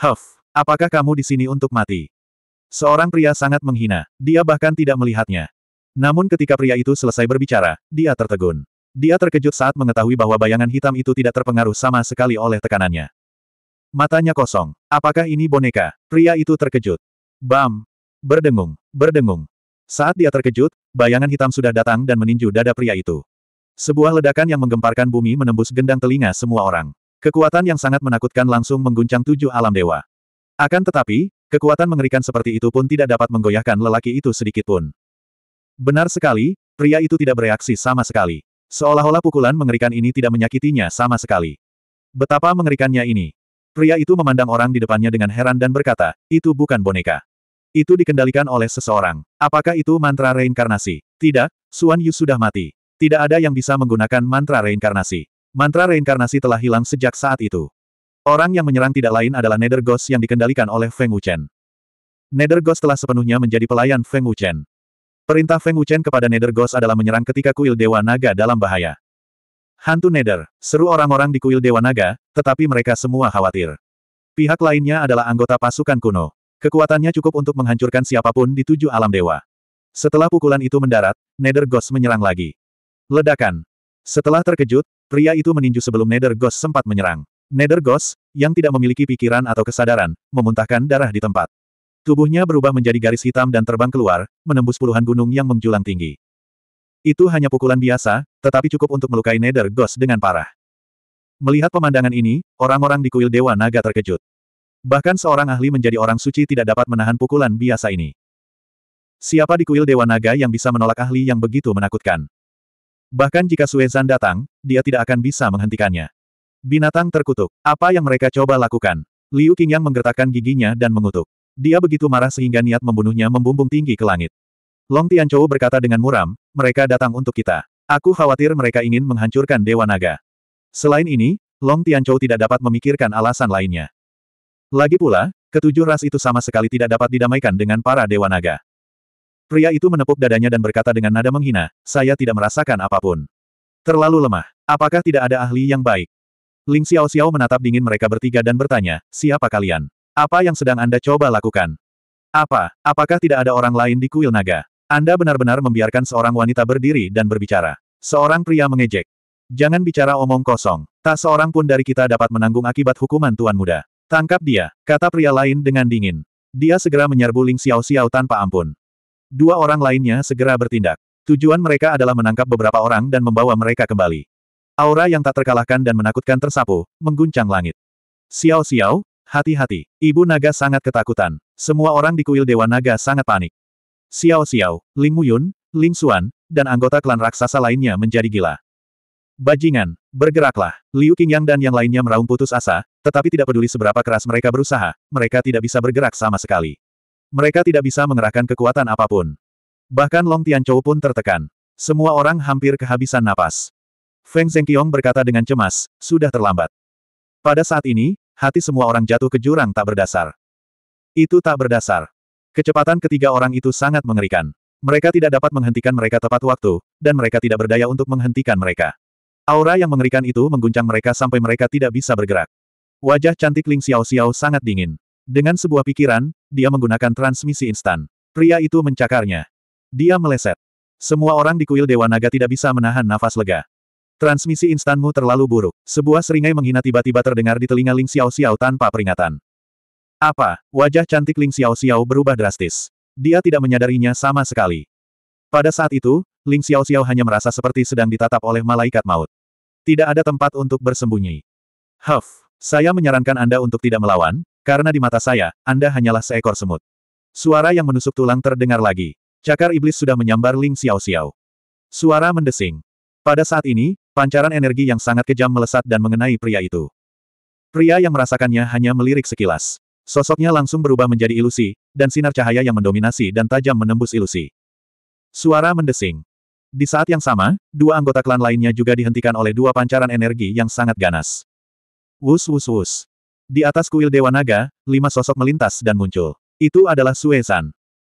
Huff, apakah kamu di sini untuk mati? Seorang pria sangat menghina, dia bahkan tidak melihatnya. Namun ketika pria itu selesai berbicara, dia tertegun. Dia terkejut saat mengetahui bahwa bayangan hitam itu tidak terpengaruh sama sekali oleh tekanannya. Matanya kosong. Apakah ini boneka? Pria itu terkejut. Bam! Berdengung, berdengung. Saat dia terkejut, bayangan hitam sudah datang dan meninju dada pria itu. Sebuah ledakan yang menggemparkan bumi menembus gendang telinga semua orang. Kekuatan yang sangat menakutkan langsung mengguncang tujuh alam dewa. Akan tetapi, kekuatan mengerikan seperti itu pun tidak dapat menggoyahkan lelaki itu sedikit pun. Benar sekali, pria itu tidak bereaksi sama sekali. Seolah-olah pukulan mengerikan ini tidak menyakitinya sama sekali. Betapa mengerikannya ini. Pria itu memandang orang di depannya dengan heran dan berkata, itu bukan boneka. Itu dikendalikan oleh seseorang. Apakah itu mantra reinkarnasi? Tidak, Suan Yu sudah mati. Tidak ada yang bisa menggunakan mantra reinkarnasi. Mantra reinkarnasi telah hilang sejak saat itu. Orang yang menyerang tidak lain adalah Nether Ghost yang dikendalikan oleh Feng Wuchen. Nether Ghost telah sepenuhnya menjadi pelayan Feng Wuchen. Perintah Feng Wuchen kepada Nether Ghost adalah menyerang ketika kuil Dewa Naga dalam bahaya. Hantu Nether, seru orang-orang di kuil Dewa Naga, tetapi mereka semua khawatir. Pihak lainnya adalah anggota pasukan kuno. Kekuatannya cukup untuk menghancurkan siapapun di tujuh alam dewa. Setelah pukulan itu mendarat, Nether Ghost menyerang lagi. Ledakan. Setelah terkejut, pria itu meninju sebelum Nether Ghost sempat menyerang. Nether Ghost, yang tidak memiliki pikiran atau kesadaran, memuntahkan darah di tempat. Tubuhnya berubah menjadi garis hitam dan terbang keluar, menembus puluhan gunung yang menjulang tinggi. Itu hanya pukulan biasa, tetapi cukup untuk melukai Nether Ghost dengan parah. Melihat pemandangan ini, orang-orang di kuil Dewa Naga terkejut. Bahkan seorang ahli menjadi orang suci tidak dapat menahan pukulan biasa ini. Siapa di kuil Dewa Naga yang bisa menolak ahli yang begitu menakutkan? Bahkan jika Suezan datang, dia tidak akan bisa menghentikannya. Binatang terkutuk. Apa yang mereka coba lakukan? Liu Qingyang menggertakkan giginya dan mengutuk. Dia begitu marah sehingga niat membunuhnya membumbung tinggi ke langit. Long Tianchou berkata dengan muram, mereka datang untuk kita. Aku khawatir mereka ingin menghancurkan Dewa Naga. Selain ini, Long Tianchou tidak dapat memikirkan alasan lainnya. Lagi pula, ketujuh ras itu sama sekali tidak dapat didamaikan dengan para Dewa Naga. Pria itu menepuk dadanya dan berkata dengan nada menghina, saya tidak merasakan apapun. Terlalu lemah. Apakah tidak ada ahli yang baik? Ling Xiao Xiao menatap dingin mereka bertiga dan bertanya, siapa kalian? Apa yang sedang Anda coba lakukan? Apa, apakah tidak ada orang lain di kuil naga? Anda benar-benar membiarkan seorang wanita berdiri dan berbicara. Seorang pria mengejek. Jangan bicara omong kosong. Tak seorang pun dari kita dapat menanggung akibat hukuman Tuan Muda. Tangkap dia, kata pria lain dengan dingin. Dia segera menyerbu Ling Xiao Xiao tanpa ampun. Dua orang lainnya segera bertindak. Tujuan mereka adalah menangkap beberapa orang dan membawa mereka kembali. Aura yang tak terkalahkan dan menakutkan tersapu, mengguncang langit. Xiao Xiao, hati-hati. Ibu naga sangat ketakutan. Semua orang di kuil Dewa Naga sangat panik. Xiao Xiao, Ling Muyun, Ling Xuan, dan anggota klan raksasa lainnya menjadi gila. Bajingan, bergeraklah. Liu Qingyang dan yang lainnya meraung putus asa, tetapi tidak peduli seberapa keras mereka berusaha, mereka tidak bisa bergerak sama sekali. Mereka tidak bisa mengerahkan kekuatan apapun. Bahkan Long Tianchou pun tertekan. Semua orang hampir kehabisan napas. Feng Zhengqiong berkata dengan cemas, sudah terlambat. Pada saat ini, hati semua orang jatuh ke jurang tak berdasar. Itu tak berdasar. Kecepatan ketiga orang itu sangat mengerikan. Mereka tidak dapat menghentikan mereka tepat waktu, dan mereka tidak berdaya untuk menghentikan mereka. Aura yang mengerikan itu mengguncang mereka sampai mereka tidak bisa bergerak. Wajah cantik Ling Xiao Xiao sangat dingin. Dengan sebuah pikiran, dia menggunakan transmisi instan. Pria itu mencakarnya. Dia meleset. Semua orang di kuil Dewa Naga tidak bisa menahan nafas lega. Transmisi instanmu terlalu buruk. Sebuah seringai menghina tiba-tiba terdengar di telinga Ling Xiao Xiao tanpa peringatan. Apa? Wajah cantik Ling Xiao Xiao berubah drastis. Dia tidak menyadarinya sama sekali. Pada saat itu, Ling Xiao Xiao hanya merasa seperti sedang ditatap oleh malaikat maut. Tidak ada tempat untuk bersembunyi. Huff, saya menyarankan Anda untuk tidak melawan, karena di mata saya, Anda hanyalah seekor semut. Suara yang menusuk tulang terdengar lagi. Cakar iblis sudah menyambar Ling Xiao Xiao. Suara mendesing. Pada saat ini, pancaran energi yang sangat kejam melesat dan mengenai pria itu. Pria yang merasakannya hanya melirik sekilas. Sosoknya langsung berubah menjadi ilusi, dan sinar cahaya yang mendominasi dan tajam menembus ilusi. Suara mendesing. Di saat yang sama, dua anggota klan lainnya juga dihentikan oleh dua pancaran energi yang sangat ganas. Wus wus wus. Di atas kuil Dewa Naga, lima sosok melintas dan muncul. Itu adalah Sue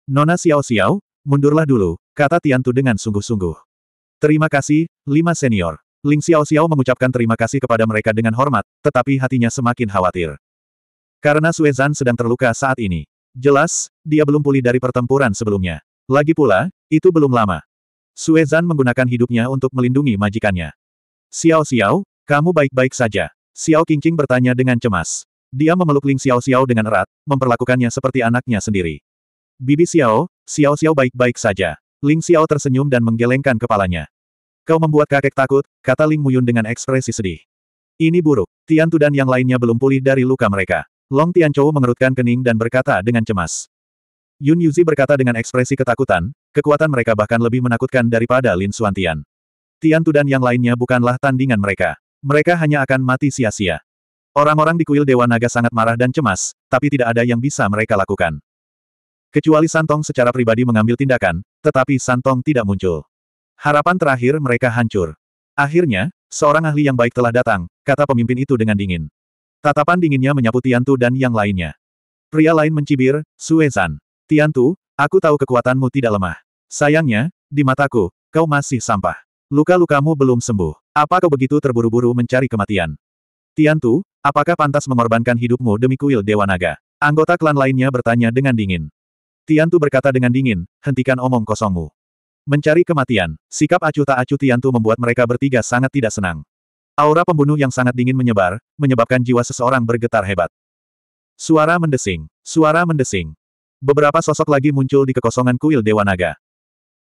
Nona Xiao Xiao, mundurlah dulu, kata Tiantu dengan sungguh-sungguh. Terima kasih, lima senior. Ling Xiao Xiao mengucapkan terima kasih kepada mereka dengan hormat, tetapi hatinya semakin khawatir. Karena Sue sedang terluka saat ini. Jelas, dia belum pulih dari pertempuran sebelumnya. Lagi pula, itu belum lama. Sue menggunakan hidupnya untuk melindungi majikannya. Xiao Xiao, kamu baik-baik saja. Xiao Qingqing bertanya dengan cemas. Dia memeluk Ling Xiao Xiao dengan erat, memperlakukannya seperti anaknya sendiri. Bibi Xiao, Xiao Xiao baik-baik saja. Ling Xiao tersenyum dan menggelengkan kepalanya. Kau membuat kakek takut, kata Ling Muyun dengan ekspresi sedih. Ini buruk. Tian Tu dan yang lainnya belum pulih dari luka mereka. Long Tian Chou mengerutkan kening dan berkata dengan cemas. Yun Yuzi berkata dengan ekspresi ketakutan, kekuatan mereka bahkan lebih menakutkan daripada Lin Suantian. Tian Tu dan yang lainnya bukanlah tandingan mereka. Mereka hanya akan mati sia-sia. Orang-orang di kuil Dewa Naga sangat marah dan cemas, tapi tidak ada yang bisa mereka lakukan. Kecuali Santong secara pribadi mengambil tindakan, tetapi Santong tidak muncul. Harapan terakhir mereka hancur. Akhirnya, seorang ahli yang baik telah datang, kata pemimpin itu dengan dingin. Tatapan dinginnya menyapu Tiantu dan yang lainnya. Pria lain mencibir, Suezan. Tiantu, aku tahu kekuatanmu tidak lemah. Sayangnya, di mataku, kau masih sampah. Luka-lukamu belum sembuh. Apa kau begitu terburu-buru mencari kematian? Tiantu, apakah pantas mengorbankan hidupmu demi kuil Dewa Naga? Anggota klan lainnya bertanya dengan dingin. Tiantu berkata dengan dingin, hentikan omong kosongmu. Mencari kematian, sikap acuh tak acuh Tiantu membuat mereka bertiga sangat tidak senang. Aura pembunuh yang sangat dingin menyebar, menyebabkan jiwa seseorang bergetar hebat. Suara mendesing, suara mendesing. Beberapa sosok lagi muncul di kekosongan kuil Dewa Naga.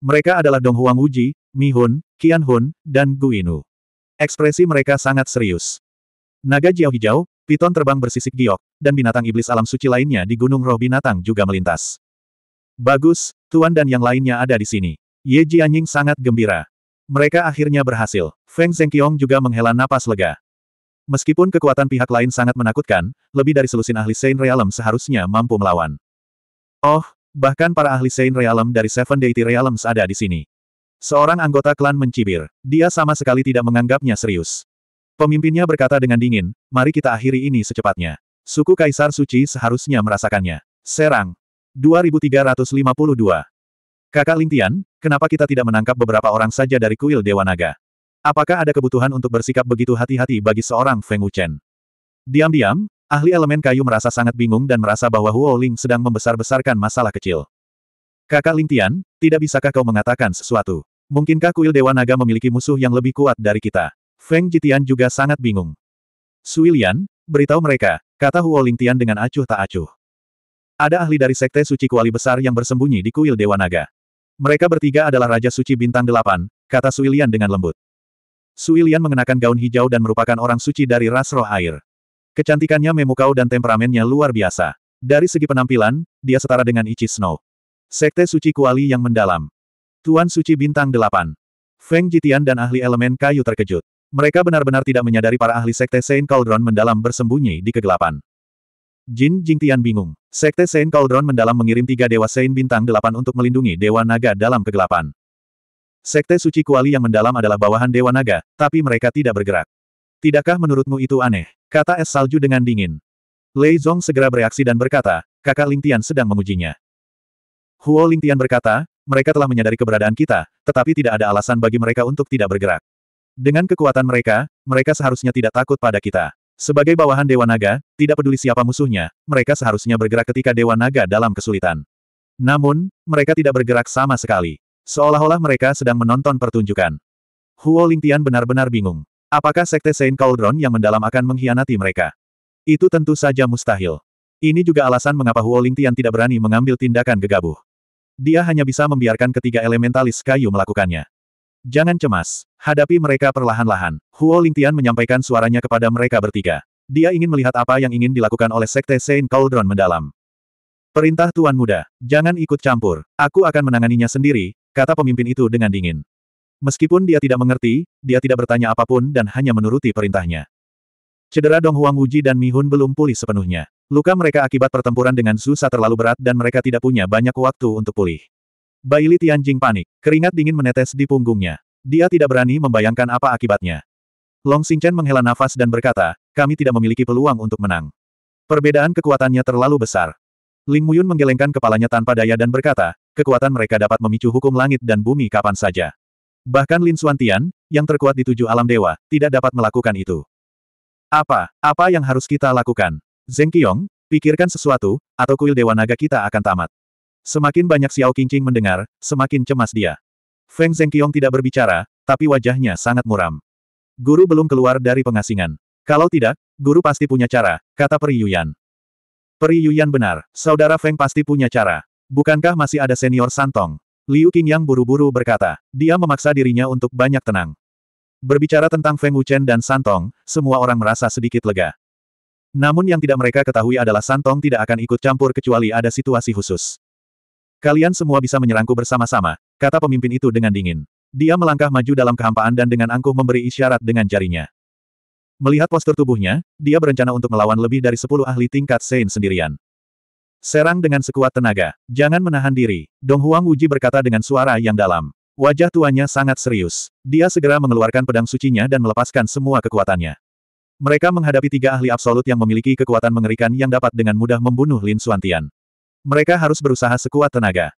Mereka adalah Dong Huang Wuji, Mi Hun, Qian Hun, dan Gu Inu. Ekspresi mereka sangat serius. Naga Jiao Hijau, piton terbang bersisik giok, dan binatang iblis alam suci lainnya di Gunung Roh Binatang juga melintas. Bagus, Tuan dan yang lainnya ada di sini. Ye Jianying sangat gembira. Mereka akhirnya berhasil. Feng Zhengqiong juga menghela napas lega. Meskipun kekuatan pihak lain sangat menakutkan, lebih dari selusin ahli Sein Realm seharusnya mampu melawan. Oh, bahkan para ahli Sein Realm dari Seven Deity Realms ada di sini. Seorang anggota klan mencibir. Dia sama sekali tidak menganggapnya serius. Pemimpinnya berkata dengan dingin, mari kita akhiri ini secepatnya. Suku Kaisar Suci seharusnya merasakannya. Serang. 2352. Kakak Lintian, kenapa kita tidak menangkap beberapa orang saja dari kuil Dewa Naga? Apakah ada kebutuhan untuk bersikap begitu hati-hati bagi seorang Feng Wuchen? Diam-diam, ahli elemen kayu merasa sangat bingung dan merasa bahwa Huo Ling sedang membesar-besarkan masalah kecil. Kakak Lintian, tidak bisakah kau mengatakan sesuatu? Mungkinkah kuil Dewa Naga memiliki musuh yang lebih kuat dari kita? Feng Jitian juga sangat bingung. Suilian, beritahu mereka, kata Huo Lingtian dengan acuh tak acuh. Ada ahli dari Sekte Suci Kuali Besar yang bersembunyi di kuil Dewa Naga. Mereka bertiga adalah Raja Suci Bintang Delapan, kata Suilian dengan lembut. Suilian mengenakan gaun hijau dan merupakan orang suci dari ras roh air. Kecantikannya memukau dan temperamennya luar biasa. Dari segi penampilan, dia setara dengan Ichi Snow. Sekte Suci Kuali yang mendalam. Tuan Suci Bintang 8. Feng Jitian dan ahli elemen kayu terkejut. Mereka benar-benar tidak menyadari para ahli Sekte Saint Cauldron mendalam bersembunyi di kegelapan. Jin Jingtian bingung. Sekte Saint Cauldron mendalam mengirim tiga dewa Saint Bintang 8 untuk melindungi Dewa Naga dalam kegelapan. Sekte Suci Kuali yang mendalam adalah bawahan Dewa Naga, tapi mereka tidak bergerak. Tidakkah menurutmu itu aneh? Kata es salju dengan dingin. Lei Zong segera bereaksi dan berkata, kakak Ling Tian sedang mengujinya. Huo Ling Tian berkata, mereka telah menyadari keberadaan kita, tetapi tidak ada alasan bagi mereka untuk tidak bergerak. Dengan kekuatan mereka, mereka seharusnya tidak takut pada kita. Sebagai bawahan Dewa Naga, tidak peduli siapa musuhnya, mereka seharusnya bergerak ketika Dewa Naga dalam kesulitan. Namun, mereka tidak bergerak sama sekali. Seolah-olah mereka sedang menonton pertunjukan. Huo Lingtian benar-benar bingung. Apakah Sekte Saint Cauldron yang mendalam akan mengkhianati mereka? Itu tentu saja mustahil. Ini juga alasan mengapa Huo Lingtian tidak berani mengambil tindakan gegabah. Dia hanya bisa membiarkan ketiga elementalis kayu melakukannya. Jangan cemas. Hadapi mereka perlahan-lahan. Huo Lingtian menyampaikan suaranya kepada mereka bertiga. Dia ingin melihat apa yang ingin dilakukan oleh Sekte Saint Cauldron mendalam. Perintah Tuan Muda, jangan ikut campur. Aku akan menanganinya sendiri, kata pemimpin itu dengan dingin. Meskipun dia tidak mengerti, dia tidak bertanya apapun dan hanya menuruti perintahnya. Cedera Dong Huang Wuji dan Mi Hun belum pulih sepenuhnya. Luka mereka akibat pertempuran dengan Zusa terlalu berat dan mereka tidak punya banyak waktu untuk pulih. Bai Li Tianjing panik. Keringat dingin menetes di punggungnya. Dia tidak berani membayangkan apa akibatnya. Long Xingchen menghela nafas dan berkata, kami tidak memiliki peluang untuk menang. Perbedaan kekuatannya terlalu besar. Ling Muyun menggelengkan kepalanya tanpa daya dan berkata, kekuatan mereka dapat memicu hukum langit dan bumi kapan saja. Bahkan Lin Tian, yang terkuat di tujuh alam dewa, tidak dapat melakukan itu. Apa, apa yang harus kita lakukan? Zeng Qiong, pikirkan sesuatu, atau kuil Dewa Naga kita akan tamat. Semakin banyak Xiao Qingqing mendengar, semakin cemas dia. Feng Zeng Qiong tidak berbicara, tapi wajahnya sangat muram. Guru belum keluar dari pengasingan. Kalau tidak, guru pasti punya cara, kata Peri Yuyan. Peri Yuyan benar, saudara Feng pasti punya cara. Bukankah masih ada senior Santong? Liu Qingyang buru-buru berkata, dia memaksa dirinya untuk banyak tenang. Berbicara tentang Feng Wuchen dan Santong, semua orang merasa sedikit lega. Namun yang tidak mereka ketahui adalah Santong tidak akan ikut campur kecuali ada situasi khusus. Kalian semua bisa menyerangku bersama-sama, kata pemimpin itu dengan dingin. Dia melangkah maju dalam kehampaan dan dengan angkuh memberi isyarat dengan jarinya. Melihat postur tubuhnya, dia berencana untuk melawan lebih dari sepuluh ahli tingkat Sein sendirian. Serang dengan sekuat tenaga. Jangan menahan diri. Dong Huang Wuji berkata dengan suara yang dalam. Wajah tuanya sangat serius. Dia segera mengeluarkan pedang sucinya dan melepaskan semua kekuatannya. Mereka menghadapi tiga ahli absolut yang memiliki kekuatan mengerikan yang dapat dengan mudah membunuh Lin Suantian. Mereka harus berusaha sekuat tenaga.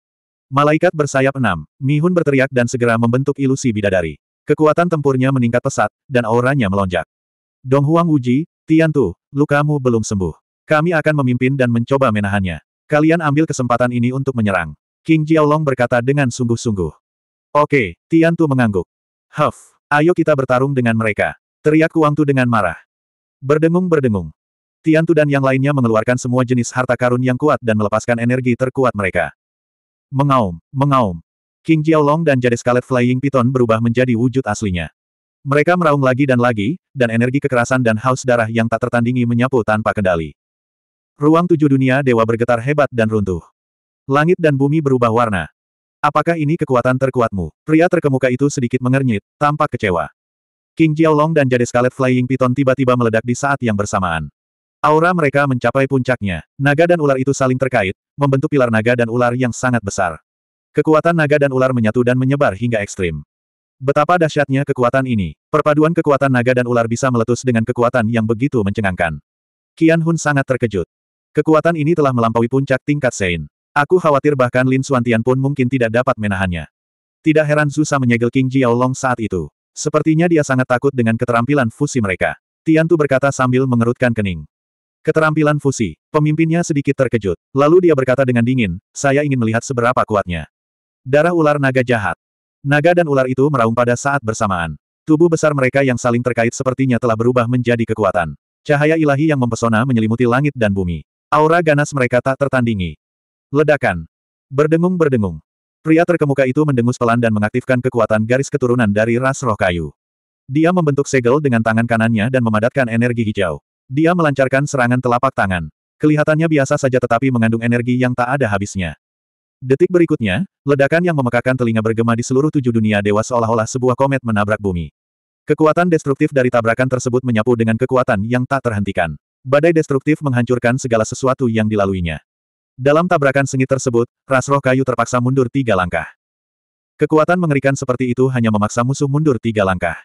Malaikat bersayap enam, Mi Mihun berteriak dan segera membentuk ilusi bidadari. Kekuatan tempurnya meningkat pesat, dan auranya melonjak. Dong Huang uji, Tu, lukamu belum sembuh. Kami akan memimpin dan mencoba menahannya. Kalian ambil kesempatan ini untuk menyerang. King Long berkata dengan sungguh-sungguh. Oke, Tian Tu mengangguk. Huff, ayo kita bertarung dengan mereka. Teriak Tu dengan marah. Berdengung-berdengung. Tian Tu dan yang lainnya mengeluarkan semua jenis harta karun yang kuat dan melepaskan energi terkuat mereka. Mengaum, mengaum. King Jiaolong dan Jade Scarlet Flying Python berubah menjadi wujud aslinya. Mereka meraung lagi dan lagi, dan energi kekerasan dan haus darah yang tak tertandingi menyapu tanpa kendali. Ruang tujuh dunia dewa bergetar hebat dan runtuh. Langit dan bumi berubah warna. Apakah ini kekuatan terkuatmu? Pria terkemuka itu sedikit mengernyit, tampak kecewa. King Long dan Jade Scarlet Flying Python tiba-tiba meledak di saat yang bersamaan. Aura mereka mencapai puncaknya. Naga dan ular itu saling terkait, membentuk pilar naga dan ular yang sangat besar. Kekuatan naga dan ular menyatu dan menyebar hingga ekstrim. Betapa dahsyatnya kekuatan ini. Perpaduan kekuatan naga dan ular bisa meletus dengan kekuatan yang begitu mencengangkan. Qian Hun sangat terkejut. Kekuatan ini telah melampaui puncak tingkat Sein. Aku khawatir bahkan Lin Suantian pun mungkin tidak dapat menahannya. Tidak heran Zusa menyegel King Long saat itu. Sepertinya dia sangat takut dengan keterampilan fusi mereka. Tiantu berkata sambil mengerutkan kening. Keterampilan fusi. Pemimpinnya sedikit terkejut. Lalu dia berkata dengan dingin, saya ingin melihat seberapa kuatnya. Darah ular naga jahat. Naga dan ular itu meraung pada saat bersamaan. Tubuh besar mereka yang saling terkait sepertinya telah berubah menjadi kekuatan. Cahaya ilahi yang mempesona menyelimuti langit dan bumi. Aura ganas mereka tak tertandingi. Ledakan. Berdengung-berdengung. Pria terkemuka itu mendengus pelan dan mengaktifkan kekuatan garis keturunan dari ras roh kayu. Dia membentuk segel dengan tangan kanannya dan memadatkan energi hijau. Dia melancarkan serangan telapak tangan. Kelihatannya biasa saja tetapi mengandung energi yang tak ada habisnya. Detik berikutnya, ledakan yang memekakan telinga bergema di seluruh tujuh dunia dewa seolah-olah sebuah komet menabrak bumi. Kekuatan destruktif dari tabrakan tersebut menyapu dengan kekuatan yang tak terhentikan. Badai destruktif menghancurkan segala sesuatu yang dilaluinya. Dalam tabrakan sengit tersebut, ras roh kayu terpaksa mundur tiga langkah. Kekuatan mengerikan seperti itu hanya memaksa musuh mundur tiga langkah.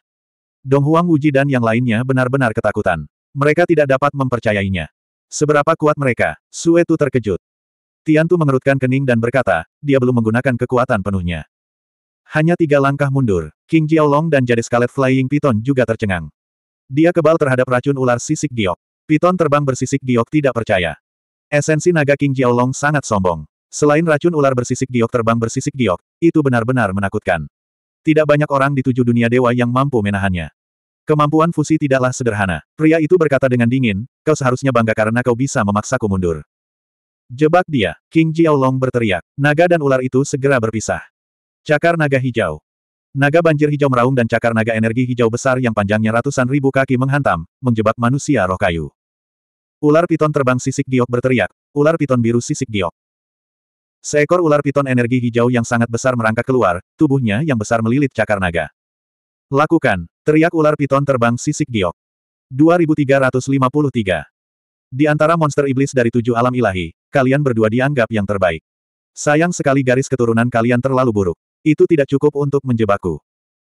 Dong Huang Wuji dan yang lainnya benar-benar ketakutan. Mereka tidak dapat mempercayainya. Seberapa kuat mereka? Sue Suetu terkejut. Tian Tu mengerutkan kening dan berkata, dia belum menggunakan kekuatan penuhnya. Hanya tiga langkah mundur, King Jiaolong dan Jade Scarlet Flying Python juga tercengang. Dia kebal terhadap racun ular sisik giok. Piton terbang bersisik giok tidak percaya. Esensi naga King Jiaolong sangat sombong. Selain racun ular bersisik giok terbang bersisik giok, itu benar-benar menakutkan. Tidak banyak orang di tujuh dunia dewa yang mampu menahannya. Kemampuan fusi tidaklah sederhana. Pria itu berkata dengan dingin, kau seharusnya bangga karena kau bisa memaksaku mundur. Jebak dia, King Jiaolong berteriak. Naga dan ular itu segera berpisah. Cakar naga hijau. Naga banjir hijau meraung dan cakar naga energi hijau besar yang panjangnya ratusan ribu kaki menghantam, menjebak manusia roh kayu. Ular piton terbang sisik giok berteriak. Ular piton biru sisik giok. Seekor ular piton energi hijau yang sangat besar merangkak keluar, tubuhnya yang besar melilit cakar naga. Lakukan, teriak ular piton terbang sisik giok. 2353. Di antara monster iblis dari tujuh alam ilahi, kalian berdua dianggap yang terbaik. Sayang sekali garis keturunan kalian terlalu buruk. Itu tidak cukup untuk menjebakku.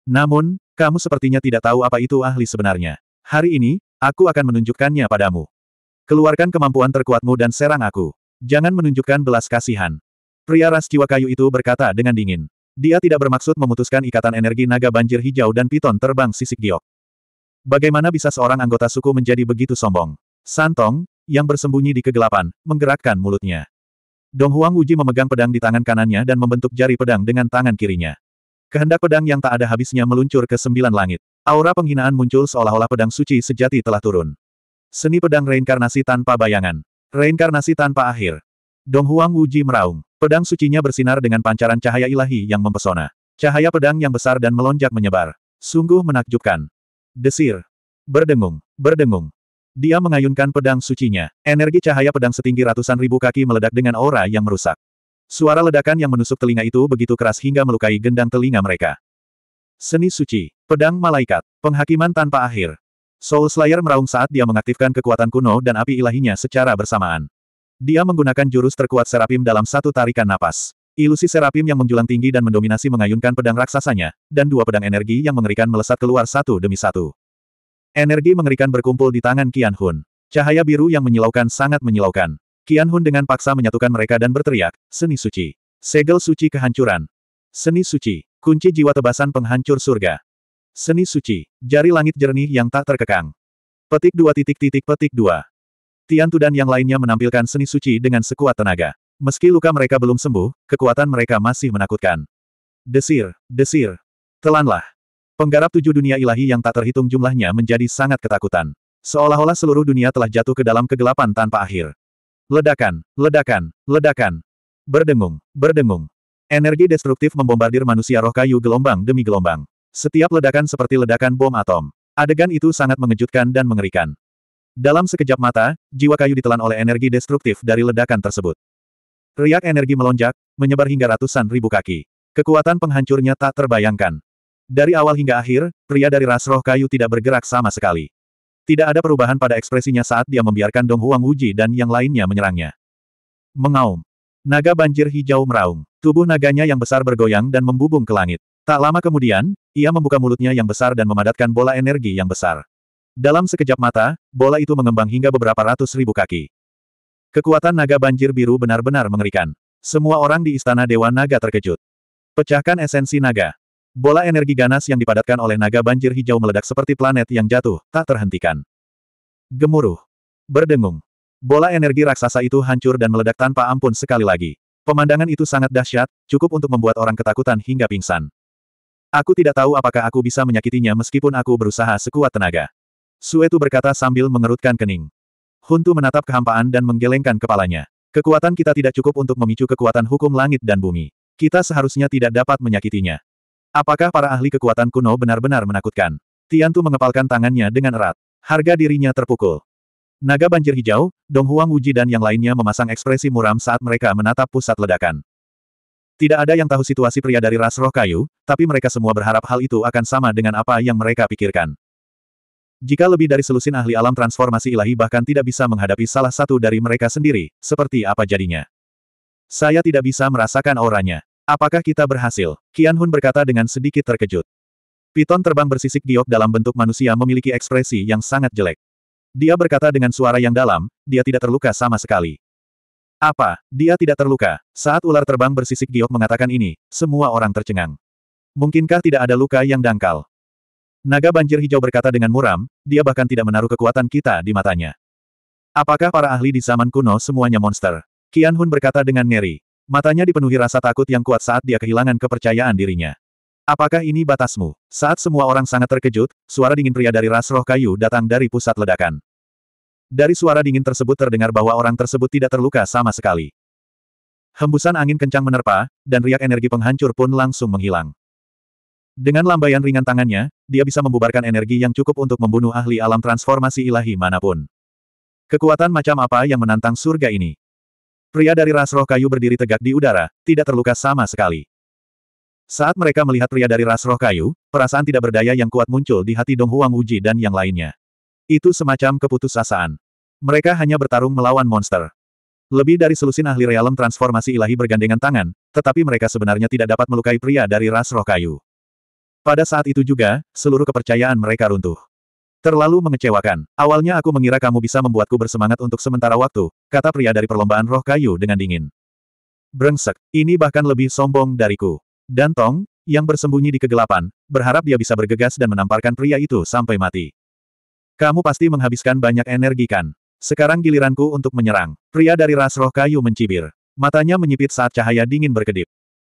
Namun, kamu sepertinya tidak tahu apa itu ahli sebenarnya. Hari ini, aku akan menunjukkannya padamu. Keluarkan kemampuan terkuatmu dan serang aku. Jangan menunjukkan belas kasihan. Pria ras jiwa kayu itu berkata dengan dingin. Dia tidak bermaksud memutuskan ikatan energi naga banjir hijau dan piton terbang sisik giok. Bagaimana bisa seorang anggota suku menjadi begitu sombong? Santong, yang bersembunyi di kegelapan, menggerakkan mulutnya. Dong Huang Wuji memegang pedang di tangan kanannya dan membentuk jari pedang dengan tangan kirinya. Kehendak pedang yang tak ada habisnya meluncur ke sembilan langit. Aura penghinaan muncul seolah-olah pedang suci sejati telah turun. Seni pedang reinkarnasi tanpa bayangan. Reinkarnasi tanpa akhir. Dong Huang Wuji meraung. Pedang sucinya bersinar dengan pancaran cahaya ilahi yang mempesona. Cahaya pedang yang besar dan melonjak menyebar. Sungguh menakjubkan. Desir. Berdengung. Berdengung. Dia mengayunkan pedang sucinya. Energi cahaya pedang setinggi ratusan ribu kaki meledak dengan aura yang merusak. Suara ledakan yang menusuk telinga itu begitu keras hingga melukai gendang telinga mereka. Seni suci. Pedang malaikat. Penghakiman tanpa akhir. Soul Slayer meraung saat dia mengaktifkan kekuatan kuno dan api ilahinya secara bersamaan. Dia menggunakan jurus terkuat Serapim dalam satu tarikan napas. Ilusi Serapim yang menjulang tinggi dan mendominasi mengayunkan pedang raksasanya, dan dua pedang energi yang mengerikan melesat keluar satu demi satu. Energi mengerikan berkumpul di tangan Kian Hun. Cahaya biru yang menyilaukan sangat menyilaukan. Kian Hun dengan paksa menyatukan mereka dan berteriak, Seni Suci. Segel Suci Kehancuran. Seni Suci. Kunci jiwa tebasan penghancur surga. Seni suci. Jari langit jernih yang tak terkekang. Petik dua titik titik petik dua. Tiantu dan yang lainnya menampilkan seni suci dengan sekuat tenaga. Meski luka mereka belum sembuh, kekuatan mereka masih menakutkan. Desir, desir. Telanlah. Penggarap tujuh dunia ilahi yang tak terhitung jumlahnya menjadi sangat ketakutan. Seolah-olah seluruh dunia telah jatuh ke dalam kegelapan tanpa akhir. Ledakan, ledakan, ledakan. Berdengung, berdengung. Energi destruktif membombardir manusia roh kayu gelombang demi gelombang. Setiap ledakan seperti ledakan bom atom. Adegan itu sangat mengejutkan dan mengerikan. Dalam sekejap mata, jiwa kayu ditelan oleh energi destruktif dari ledakan tersebut. Riak energi melonjak, menyebar hingga ratusan ribu kaki. Kekuatan penghancurnya tak terbayangkan. Dari awal hingga akhir, pria dari ras roh kayu tidak bergerak sama sekali. Tidak ada perubahan pada ekspresinya saat dia membiarkan Dong Huang Wuji dan yang lainnya menyerangnya. Mengaum. Naga banjir hijau meraung. Tubuh naganya yang besar bergoyang dan membubung ke langit. Tak lama kemudian, ia membuka mulutnya yang besar dan memadatkan bola energi yang besar. Dalam sekejap mata, bola itu mengembang hingga beberapa ratus ribu kaki. Kekuatan naga banjir biru benar-benar mengerikan. Semua orang di istana Dewa Naga terkejut. Pecahkan esensi naga. Bola energi ganas yang dipadatkan oleh naga banjir hijau meledak seperti planet yang jatuh, tak terhentikan. Gemuruh. Berdengung. Bola energi raksasa itu hancur dan meledak tanpa ampun sekali lagi. Pemandangan itu sangat dahsyat, cukup untuk membuat orang ketakutan hingga pingsan. Aku tidak tahu apakah aku bisa menyakitinya meskipun aku berusaha sekuat tenaga. Suetu berkata sambil mengerutkan kening. Huntu menatap kehampaan dan menggelengkan kepalanya. Kekuatan kita tidak cukup untuk memicu kekuatan hukum langit dan bumi. Kita seharusnya tidak dapat menyakitinya. Apakah para ahli kekuatan kuno benar-benar menakutkan? Tiantu mengepalkan tangannya dengan erat. Harga dirinya terpukul. Naga banjir hijau, Dong Huang Wuji dan yang lainnya memasang ekspresi muram saat mereka menatap pusat ledakan. Tidak ada yang tahu situasi pria dari ras roh kayu, tapi mereka semua berharap hal itu akan sama dengan apa yang mereka pikirkan. Jika lebih dari selusin ahli alam transformasi ilahi bahkan tidak bisa menghadapi salah satu dari mereka sendiri, seperti apa jadinya? Saya tidak bisa merasakan auranya. Apakah kita berhasil? Kian Hun berkata dengan sedikit terkejut. Piton terbang bersisik giok dalam bentuk manusia memiliki ekspresi yang sangat jelek. Dia berkata dengan suara yang dalam, dia tidak terluka sama sekali. Apa, dia tidak terluka? Saat ular terbang bersisik giok mengatakan ini, semua orang tercengang. Mungkinkah tidak ada luka yang dangkal? Naga banjir hijau berkata dengan muram, dia bahkan tidak menaruh kekuatan kita di matanya. Apakah para ahli di zaman kuno semuanya monster? Kian Hun berkata dengan ngeri. Matanya dipenuhi rasa takut yang kuat saat dia kehilangan kepercayaan dirinya. Apakah ini batasmu? Saat semua orang sangat terkejut, suara dingin pria dari ras roh kayu datang dari pusat ledakan. Dari suara dingin tersebut terdengar bahwa orang tersebut tidak terluka sama sekali. Hembusan angin kencang menerpa, dan riak energi penghancur pun langsung menghilang. Dengan lambaian ringan tangannya, dia bisa membubarkan energi yang cukup untuk membunuh ahli alam transformasi ilahi manapun. Kekuatan macam apa yang menantang surga ini? Pria dari ras roh kayu berdiri tegak di udara, tidak terluka sama sekali. Saat mereka melihat pria dari ras roh kayu, perasaan tidak berdaya yang kuat muncul di hati Dong Huang Uji dan yang lainnya. Itu semacam keputusasaan. Mereka hanya bertarung melawan monster. Lebih dari selusin ahli realem transformasi ilahi bergandengan tangan, tetapi mereka sebenarnya tidak dapat melukai pria dari ras roh kayu. Pada saat itu juga, seluruh kepercayaan mereka runtuh. Terlalu mengecewakan. Awalnya aku mengira kamu bisa membuatku bersemangat untuk sementara waktu, kata pria dari perlombaan roh kayu dengan dingin. Brengsek, ini bahkan lebih sombong dariku. Dan Tong, yang bersembunyi di kegelapan, berharap dia bisa bergegas dan menamparkan pria itu sampai mati. Kamu pasti menghabiskan banyak energi kan? Sekarang giliranku untuk menyerang. Pria dari ras roh kayu mencibir. Matanya menyipit saat cahaya dingin berkedip.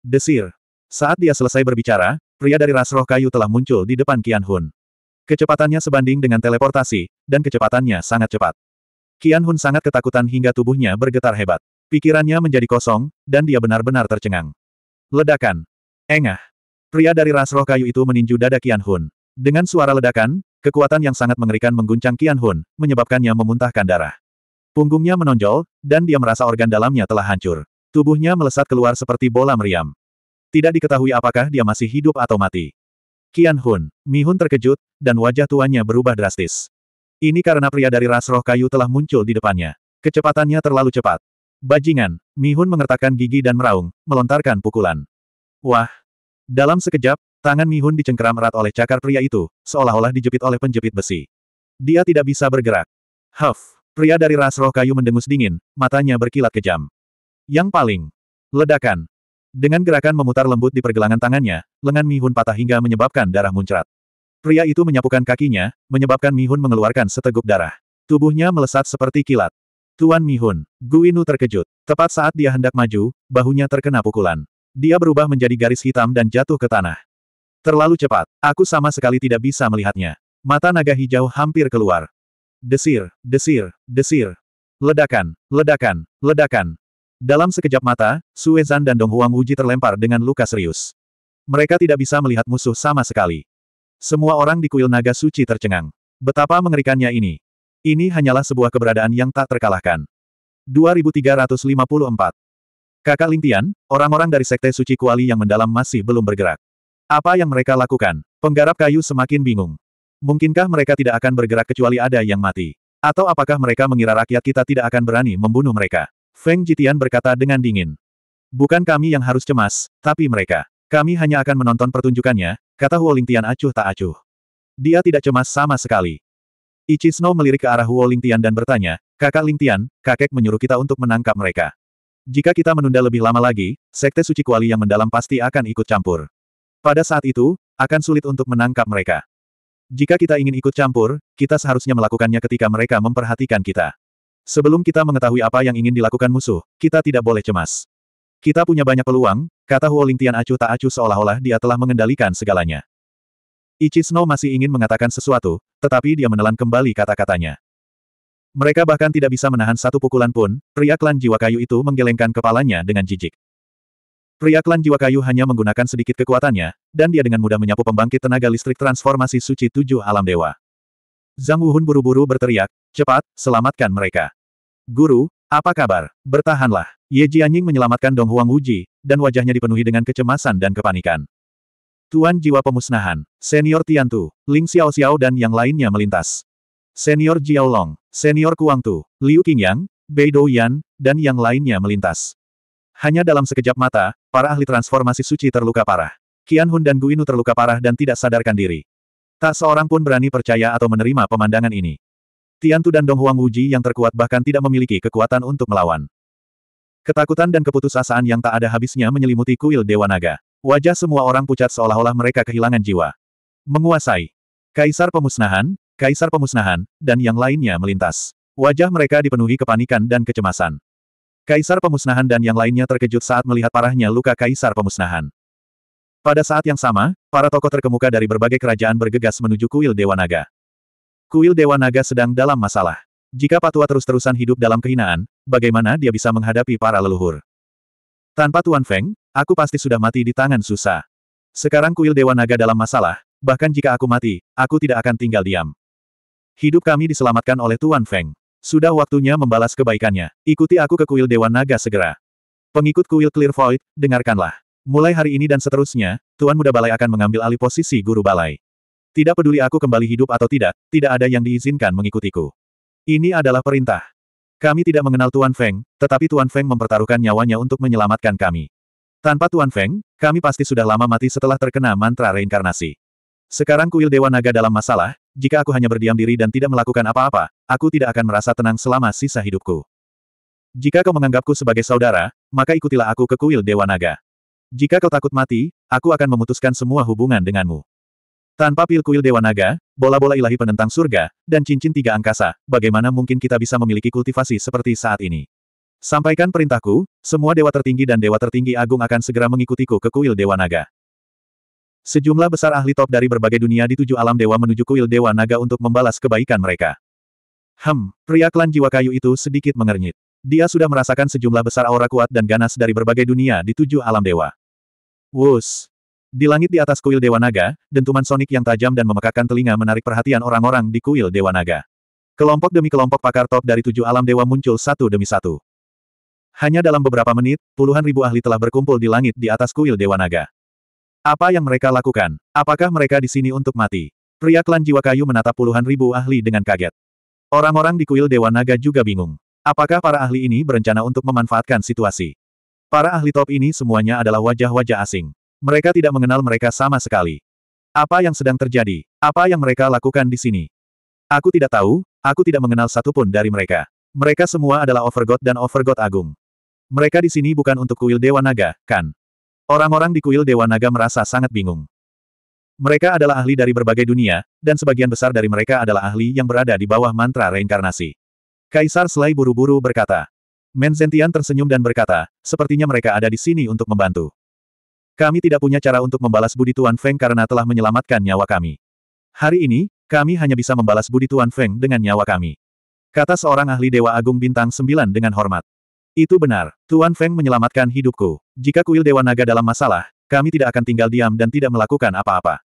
Desir. Saat dia selesai berbicara, pria dari ras roh kayu telah muncul di depan Qian Hun. Kecepatannya sebanding dengan teleportasi, dan kecepatannya sangat cepat. Qian Hun sangat ketakutan hingga tubuhnya bergetar hebat. Pikirannya menjadi kosong, dan dia benar-benar tercengang. Ledakan. Engah. Pria dari ras roh kayu itu meninju dada Qian Hun. Dengan suara ledakan, Kekuatan yang sangat mengerikan mengguncang Qian Hun, menyebabkannya memuntahkan darah. Punggungnya menonjol, dan dia merasa organ dalamnya telah hancur. Tubuhnya melesat keluar seperti bola meriam. Tidak diketahui apakah dia masih hidup atau mati. Qian Hun, Mi Hun terkejut, dan wajah tuannya berubah drastis. Ini karena pria dari ras roh kayu telah muncul di depannya. Kecepatannya terlalu cepat. Bajingan, Mi Hun mengertakkan gigi dan meraung, melontarkan pukulan. Wah! Dalam sekejap, Tangan mi Mihun dicengkeram erat oleh cakar pria itu, seolah-olah dijepit oleh penjepit besi. Dia tidak bisa bergerak. Huff! Pria dari ras roh kayu mendengus dingin, matanya berkilat kejam. Yang paling. Ledakan. Dengan gerakan memutar lembut di pergelangan tangannya, lengan mi Mihun patah hingga menyebabkan darah muncrat. Pria itu menyapukan kakinya, menyebabkan mi Mihun mengeluarkan seteguk darah. Tubuhnya melesat seperti kilat. Tuan Mi-hun. Mihun, Guinu terkejut. Tepat saat dia hendak maju, bahunya terkena pukulan. Dia berubah menjadi garis hitam dan jatuh ke tanah. Terlalu cepat. Aku sama sekali tidak bisa melihatnya. Mata naga hijau hampir keluar. Desir, desir, desir. Ledakan, ledakan, ledakan. Dalam sekejap mata, Suezan dan Dong Huang Wuji terlempar dengan luka serius. Mereka tidak bisa melihat musuh sama sekali. Semua orang di kuil naga suci tercengang. Betapa mengerikannya ini. Ini hanyalah sebuah keberadaan yang tak terkalahkan. 2354 Kakak Lingtian, orang-orang dari Sekte Suci Kuali yang mendalam masih belum bergerak. Apa yang mereka lakukan? Penggarap kayu semakin bingung. Mungkinkah mereka tidak akan bergerak kecuali ada yang mati? Atau apakah mereka mengira rakyat kita tidak akan berani membunuh mereka? Feng Jitian berkata dengan dingin. Bukan kami yang harus cemas, tapi mereka. Kami hanya akan menonton pertunjukannya, kata Huolingtian acuh tak acuh. Dia tidak cemas sama sekali. Ichi Snow melirik ke arah Huo Lingtian dan bertanya, Kakak Lingtian, kakek menyuruh kita untuk menangkap mereka. Jika kita menunda lebih lama lagi, Sekte Suci Kuali yang mendalam pasti akan ikut campur. Pada saat itu, akan sulit untuk menangkap mereka. Jika kita ingin ikut campur, kita seharusnya melakukannya ketika mereka memperhatikan kita. Sebelum kita mengetahui apa yang ingin dilakukan musuh, kita tidak boleh cemas. Kita punya banyak peluang, kata Huo Lingtian acuh tak acuh seolah-olah dia telah mengendalikan segalanya. Snow masih ingin mengatakan sesuatu, tetapi dia menelan kembali kata-katanya. Mereka bahkan tidak bisa menahan satu pukulan pun, pria klan jiwa kayu itu menggelengkan kepalanya dengan jijik. Pria klan jiwa kayu hanya menggunakan sedikit kekuatannya, dan dia dengan mudah menyapu pembangkit tenaga listrik transformasi suci tujuh alam dewa. Zhang Wuhun buru-buru berteriak, cepat, selamatkan mereka. Guru, apa kabar? Bertahanlah. Ye Jianying menyelamatkan Dong Huang Wuji, dan wajahnya dipenuhi dengan kecemasan dan kepanikan. Tuan jiwa pemusnahan, senior Tian Tu, Ling Xiao Xiao dan yang lainnya melintas. Senior Jiao Long, senior Kuang Tu, Liu Qingyang, Bei Dou Yan, dan yang lainnya melintas. Hanya dalam sekejap mata, Para ahli transformasi suci terluka parah. Qian Hun dan Guinu terluka parah dan tidak sadarkan diri. Tak seorang pun berani percaya atau menerima pemandangan ini. Tian Tu dan Dong Huang Wuji yang terkuat bahkan tidak memiliki kekuatan untuk melawan. Ketakutan dan keputusasaan yang tak ada habisnya menyelimuti kuil Dewa Naga. Wajah semua orang pucat seolah-olah mereka kehilangan jiwa. Menguasai. Kaisar Pemusnahan, Kaisar Pemusnahan, dan yang lainnya melintas. Wajah mereka dipenuhi kepanikan dan kecemasan. Kaisar pemusnahan dan yang lainnya terkejut saat melihat parahnya luka kaisar pemusnahan. Pada saat yang sama, para tokoh terkemuka dari berbagai kerajaan bergegas menuju kuil Dewa Naga. Kuil Dewa Naga sedang dalam masalah. Jika Patua terus-terusan hidup dalam kehinaan, bagaimana dia bisa menghadapi para leluhur? Tanpa Tuan Feng, aku pasti sudah mati di tangan Susa. Sekarang kuil Dewa Naga dalam masalah, bahkan jika aku mati, aku tidak akan tinggal diam. Hidup kami diselamatkan oleh Tuan Feng. Sudah waktunya membalas kebaikannya. Ikuti aku ke kuil Dewa Naga segera. Pengikut kuil Clear Void, dengarkanlah. Mulai hari ini dan seterusnya, Tuan Muda Balai akan mengambil alih posisi guru balai. Tidak peduli aku kembali hidup atau tidak, tidak ada yang diizinkan mengikutiku. Ini adalah perintah. Kami tidak mengenal Tuan Feng, tetapi Tuan Feng mempertaruhkan nyawanya untuk menyelamatkan kami. Tanpa Tuan Feng, kami pasti sudah lama mati setelah terkena mantra reinkarnasi. Sekarang kuil Dewa Naga dalam masalah, jika aku hanya berdiam diri dan tidak melakukan apa-apa, aku tidak akan merasa tenang selama sisa hidupku. Jika kau menganggapku sebagai saudara, maka ikutilah aku ke kuil Dewa Naga. Jika kau takut mati, aku akan memutuskan semua hubungan denganmu. Tanpa pil kuil Dewa Naga, bola-bola ilahi penentang surga, dan cincin tiga angkasa, bagaimana mungkin kita bisa memiliki kultivasi seperti saat ini? Sampaikan perintahku, semua dewa tertinggi dan dewa tertinggi agung akan segera mengikutiku ke kuil Dewa Naga. Sejumlah besar ahli top dari berbagai dunia di tujuh alam dewa menuju kuil Dewa Naga untuk membalas kebaikan mereka. Hem, pria klan jiwa kayu itu sedikit mengernyit. Dia sudah merasakan sejumlah besar aura kuat dan ganas dari berbagai dunia di tujuh alam dewa. Wus! Di langit di atas kuil Dewa Naga, dentuman sonik yang tajam dan memekakkan telinga menarik perhatian orang-orang di kuil Dewa Naga. Kelompok demi kelompok pakar top dari tujuh alam dewa muncul satu demi satu. Hanya dalam beberapa menit, puluhan ribu ahli telah berkumpul di langit di atas kuil Dewa Naga. Apa yang mereka lakukan? Apakah mereka di sini untuk mati? Pria klan jiwa kayu menatap puluhan ribu ahli dengan kaget. Orang-orang di kuil Dewa Naga juga bingung. Apakah para ahli ini berencana untuk memanfaatkan situasi? Para ahli top ini semuanya adalah wajah-wajah asing. Mereka tidak mengenal mereka sama sekali. Apa yang sedang terjadi? Apa yang mereka lakukan di sini? Aku tidak tahu, aku tidak mengenal satupun dari mereka. Mereka semua adalah Overgod dan Overgod Agung. Mereka di sini bukan untuk kuil Dewa Naga, kan? Orang-orang di kuil Dewa Naga merasa sangat bingung. Mereka adalah ahli dari berbagai dunia, dan sebagian besar dari mereka adalah ahli yang berada di bawah mantra reinkarnasi. Kaisar Selai buru-buru berkata. Menzentian tersenyum dan berkata, sepertinya mereka ada di sini untuk membantu. Kami tidak punya cara untuk membalas budi Tuan Feng karena telah menyelamatkan nyawa kami. Hari ini, kami hanya bisa membalas budi Tuan Feng dengan nyawa kami. Kata seorang ahli Dewa Agung Bintang sembilan dengan hormat. Itu benar, Tuan Feng menyelamatkan hidupku. Jika kuil Dewa Naga dalam masalah, kami tidak akan tinggal diam dan tidak melakukan apa-apa.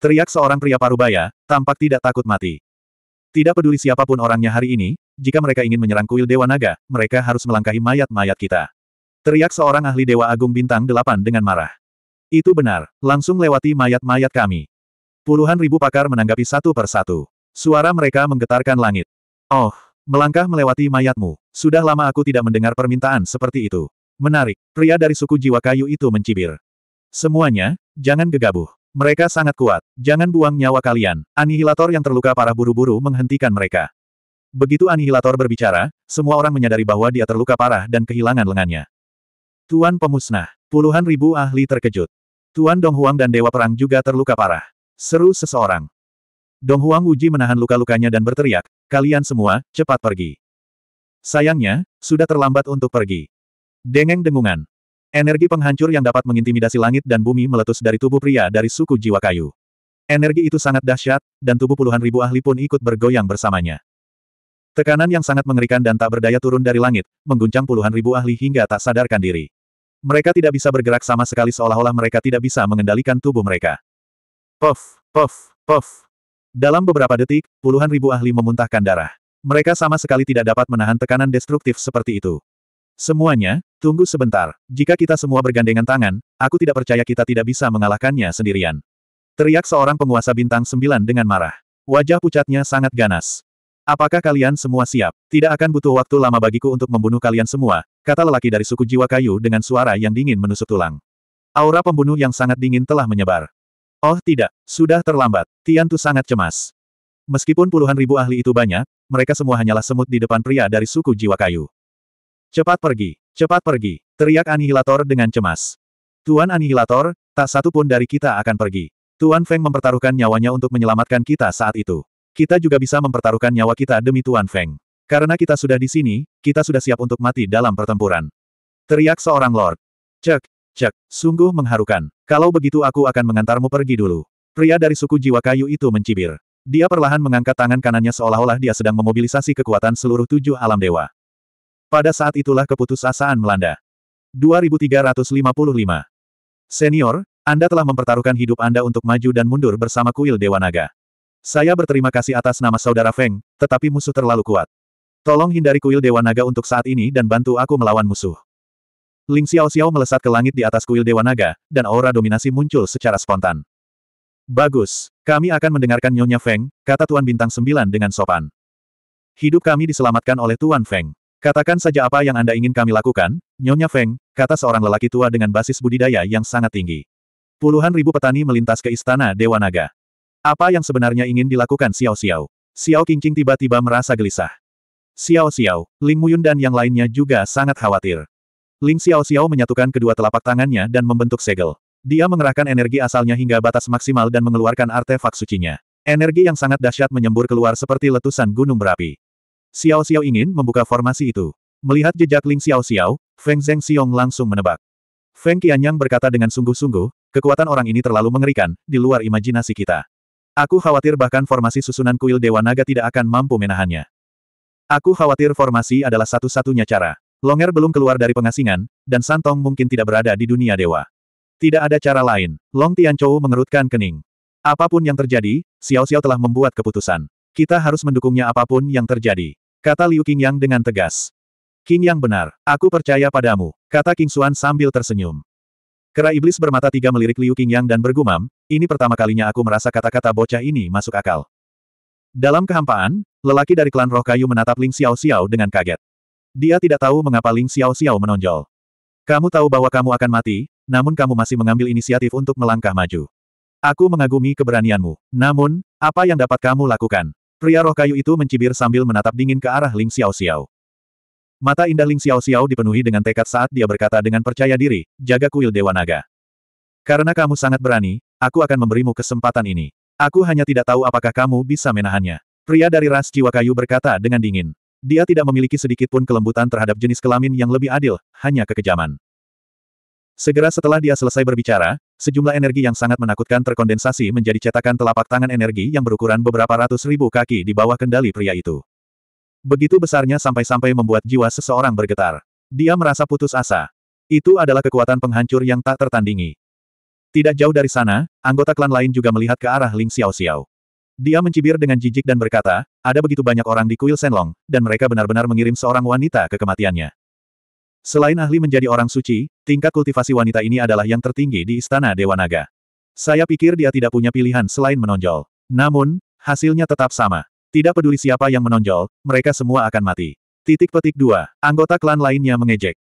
Teriak seorang pria parubaya, tampak tidak takut mati. Tidak peduli siapapun orangnya hari ini, jika mereka ingin menyerang kuil Dewa Naga, mereka harus melangkahi mayat-mayat kita. Teriak seorang ahli Dewa Agung Bintang Delapan dengan marah. Itu benar, langsung lewati mayat-mayat kami. Puluhan ribu pakar menanggapi satu per satu. Suara mereka menggetarkan langit. Oh, melangkah melewati mayatmu. Sudah lama aku tidak mendengar permintaan seperti itu. Menarik, pria dari suku jiwa kayu itu mencibir. Semuanya, jangan gegabah. Mereka sangat kuat. Jangan buang nyawa kalian. Anihilator yang terluka parah buru-buru menghentikan mereka. Begitu Anihilator berbicara, semua orang menyadari bahwa dia terluka parah dan kehilangan lengannya. Tuan Pemusnah. Puluhan ribu ahli terkejut. Tuan Donghuang dan Dewa Perang juga terluka parah. Seru seseorang. Donghuang Wuji menahan luka-lukanya dan berteriak, kalian semua, cepat pergi. Sayangnya, sudah terlambat untuk pergi. Dengeng dengungan. Energi penghancur yang dapat mengintimidasi langit dan bumi meletus dari tubuh pria dari suku jiwa kayu. Energi itu sangat dahsyat, dan tubuh puluhan ribu ahli pun ikut bergoyang bersamanya. Tekanan yang sangat mengerikan dan tak berdaya turun dari langit, mengguncang puluhan ribu ahli hingga tak sadarkan diri. Mereka tidak bisa bergerak sama sekali seolah-olah mereka tidak bisa mengendalikan tubuh mereka. Puff, puff, puff. Dalam beberapa detik, puluhan ribu ahli memuntahkan darah. Mereka sama sekali tidak dapat menahan tekanan destruktif seperti itu. Semuanya, tunggu sebentar. Jika kita semua bergandengan tangan, aku tidak percaya kita tidak bisa mengalahkannya sendirian. Teriak seorang penguasa bintang sembilan dengan marah. Wajah pucatnya sangat ganas. Apakah kalian semua siap? Tidak akan butuh waktu lama bagiku untuk membunuh kalian semua, kata lelaki dari suku jiwa kayu dengan suara yang dingin menusuk tulang. Aura pembunuh yang sangat dingin telah menyebar. Oh tidak, sudah terlambat. Tiantu sangat cemas. Meskipun puluhan ribu ahli itu banyak, mereka semua hanyalah semut di depan pria dari suku jiwa kayu. Cepat pergi, cepat pergi, teriak Anihilator dengan cemas. Tuan Anihilator, tak satu pun dari kita akan pergi. Tuan Feng mempertaruhkan nyawanya untuk menyelamatkan kita saat itu. Kita juga bisa mempertaruhkan nyawa kita demi Tuan Feng. Karena kita sudah di sini, kita sudah siap untuk mati dalam pertempuran. Teriak seorang Lord. Cek, cek, sungguh mengharukan. Kalau begitu aku akan mengantarmu pergi dulu. Pria dari suku jiwa kayu itu mencibir. Dia perlahan mengangkat tangan kanannya seolah-olah dia sedang memobilisasi kekuatan seluruh tujuh alam dewa. Pada saat itulah keputusasaan melanda. 2355. Senior, Anda telah mempertaruhkan hidup Anda untuk maju dan mundur bersama kuil Dewa Naga. Saya berterima kasih atas nama saudara Feng, tetapi musuh terlalu kuat. Tolong hindari kuil Dewa Naga untuk saat ini dan bantu aku melawan musuh. Ling Xiao Xiao melesat ke langit di atas kuil Dewa Naga, dan aura dominasi muncul secara spontan. Bagus, kami akan mendengarkan Nyonya Feng, kata Tuan Bintang Sembilan dengan sopan. Hidup kami diselamatkan oleh Tuan Feng. Katakan saja apa yang Anda ingin kami lakukan, Nyonya Feng, kata seorang lelaki tua dengan basis budidaya yang sangat tinggi. Puluhan ribu petani melintas ke istana Dewa Naga. Apa yang sebenarnya ingin dilakukan Xiao Xiao? Xiao Qingqing tiba-tiba merasa gelisah. Xiao Xiao, Ling Muyun dan yang lainnya juga sangat khawatir. Ling Xiao Xiao menyatukan kedua telapak tangannya dan membentuk segel. Dia mengerahkan energi asalnya hingga batas maksimal dan mengeluarkan artefak sucinya. Energi yang sangat dahsyat menyembur keluar seperti letusan gunung berapi. Xiao Xiao ingin membuka formasi itu. Melihat jejak Ling Xiao Xiao, Feng Zeng Xiong langsung menebak. Feng Qianyang berkata dengan sungguh-sungguh, kekuatan orang ini terlalu mengerikan, di luar imajinasi kita. Aku khawatir bahkan formasi susunan kuil Dewa Naga tidak akan mampu menahannya. Aku khawatir formasi adalah satu-satunya cara. Longer belum keluar dari pengasingan, dan Santong mungkin tidak berada di dunia dewa. Tidak ada cara lain, Long Tianchou mengerutkan kening. Apapun yang terjadi, Xiao Xiao telah membuat keputusan. Kita harus mendukungnya apapun yang terjadi. Kata Liu Qingyang dengan tegas. Qingyang benar, aku percaya padamu, kata King Xuan sambil tersenyum. Kera iblis bermata tiga melirik Liu Qingyang dan bergumam, ini pertama kalinya aku merasa kata-kata bocah ini masuk akal. Dalam kehampaan, lelaki dari klan roh kayu menatap Ling Xiao Xiao dengan kaget. Dia tidak tahu mengapa Ling Xiao Xiao menonjol. Kamu tahu bahwa kamu akan mati, namun kamu masih mengambil inisiatif untuk melangkah maju. Aku mengagumi keberanianmu. Namun, apa yang dapat kamu lakukan? Pria roh kayu itu mencibir sambil menatap dingin ke arah Ling Xiao Xiao. Mata indah Ling Xiao Xiao dipenuhi dengan tekad saat dia berkata dengan percaya diri, jaga kuil Dewa Naga. Karena kamu sangat berani, aku akan memberimu kesempatan ini. Aku hanya tidak tahu apakah kamu bisa menahannya. Pria dari ras jiwa kayu berkata dengan dingin. Dia tidak memiliki sedikit pun kelembutan terhadap jenis kelamin yang lebih adil, hanya kekejaman. Segera setelah dia selesai berbicara, sejumlah energi yang sangat menakutkan terkondensasi menjadi cetakan telapak tangan energi yang berukuran beberapa ratus ribu kaki di bawah kendali pria itu. Begitu besarnya sampai-sampai membuat jiwa seseorang bergetar. Dia merasa putus asa. Itu adalah kekuatan penghancur yang tak tertandingi. Tidak jauh dari sana, anggota klan lain juga melihat ke arah Ling Xiao Xiao. Dia mencibir dengan jijik dan berkata, ada begitu banyak orang di kuil Senlong, dan mereka benar-benar mengirim seorang wanita ke kematiannya. Selain ahli menjadi orang suci, tingkat kultivasi wanita ini adalah yang tertinggi di Istana Dewa Naga. Saya pikir dia tidak punya pilihan selain menonjol. Namun, hasilnya tetap sama. Tidak peduli siapa yang menonjol, mereka semua akan mati. Titik petik 2. Anggota klan lainnya mengejek.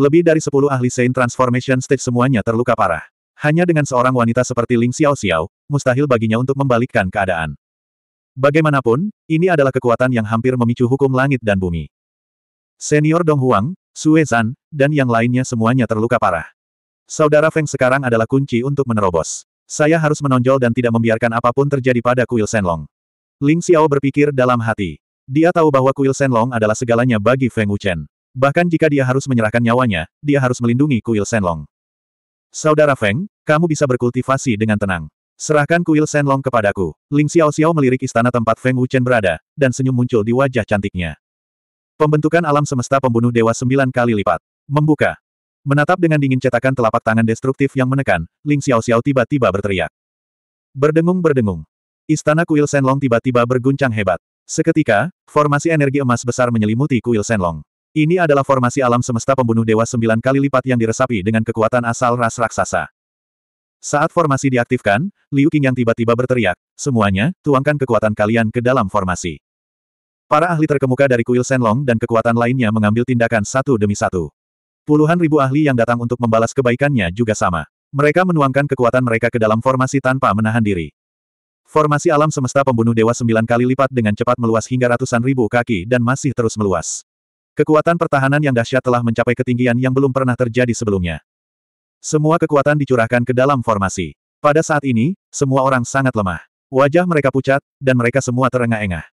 Lebih dari 10 ahli Saint Transformation Stage semuanya terluka parah. Hanya dengan seorang wanita seperti Ling Xiao Xiao, mustahil baginya untuk membalikkan keadaan. Bagaimanapun, ini adalah kekuatan yang hampir memicu hukum langit dan bumi. Senior Dong Huang, Sue dan yang lainnya semuanya terluka parah. Saudara Feng sekarang adalah kunci untuk menerobos. Saya harus menonjol dan tidak membiarkan apapun terjadi pada kuil Senlong. Ling Xiao berpikir dalam hati. Dia tahu bahwa kuil Senlong adalah segalanya bagi Feng Wuchen. Bahkan jika dia harus menyerahkan nyawanya, dia harus melindungi kuil Senlong. Saudara Feng, kamu bisa berkultivasi dengan tenang. Serahkan kuil Senlong kepadaku. Ling Xiao Xiao melirik istana tempat Feng Wuchen berada, dan senyum muncul di wajah cantiknya. Pembentukan alam semesta pembunuh dewa sembilan kali lipat. Membuka. Menatap dengan dingin cetakan telapak tangan destruktif yang menekan, Ling Xiao Xiao tiba-tiba berteriak. Berdengung-berdengung. Istana kuil Senlong tiba-tiba berguncang hebat. Seketika, formasi energi emas besar menyelimuti kuil Senlong. Ini adalah formasi alam semesta pembunuh dewa sembilan kali lipat yang diresapi dengan kekuatan asal ras raksasa. Saat formasi diaktifkan, Liu Qing yang tiba-tiba berteriak, semuanya, tuangkan kekuatan kalian ke dalam formasi. Para ahli terkemuka dari kuil Senlong dan kekuatan lainnya mengambil tindakan satu demi satu. Puluhan ribu ahli yang datang untuk membalas kebaikannya juga sama. Mereka menuangkan kekuatan mereka ke dalam formasi tanpa menahan diri. Formasi alam semesta pembunuh dewa sembilan kali lipat dengan cepat meluas hingga ratusan ribu kaki dan masih terus meluas. Kekuatan pertahanan yang dahsyat telah mencapai ketinggian yang belum pernah terjadi sebelumnya. Semua kekuatan dicurahkan ke dalam formasi. Pada saat ini, semua orang sangat lemah. Wajah mereka pucat, dan mereka semua terengah-engah.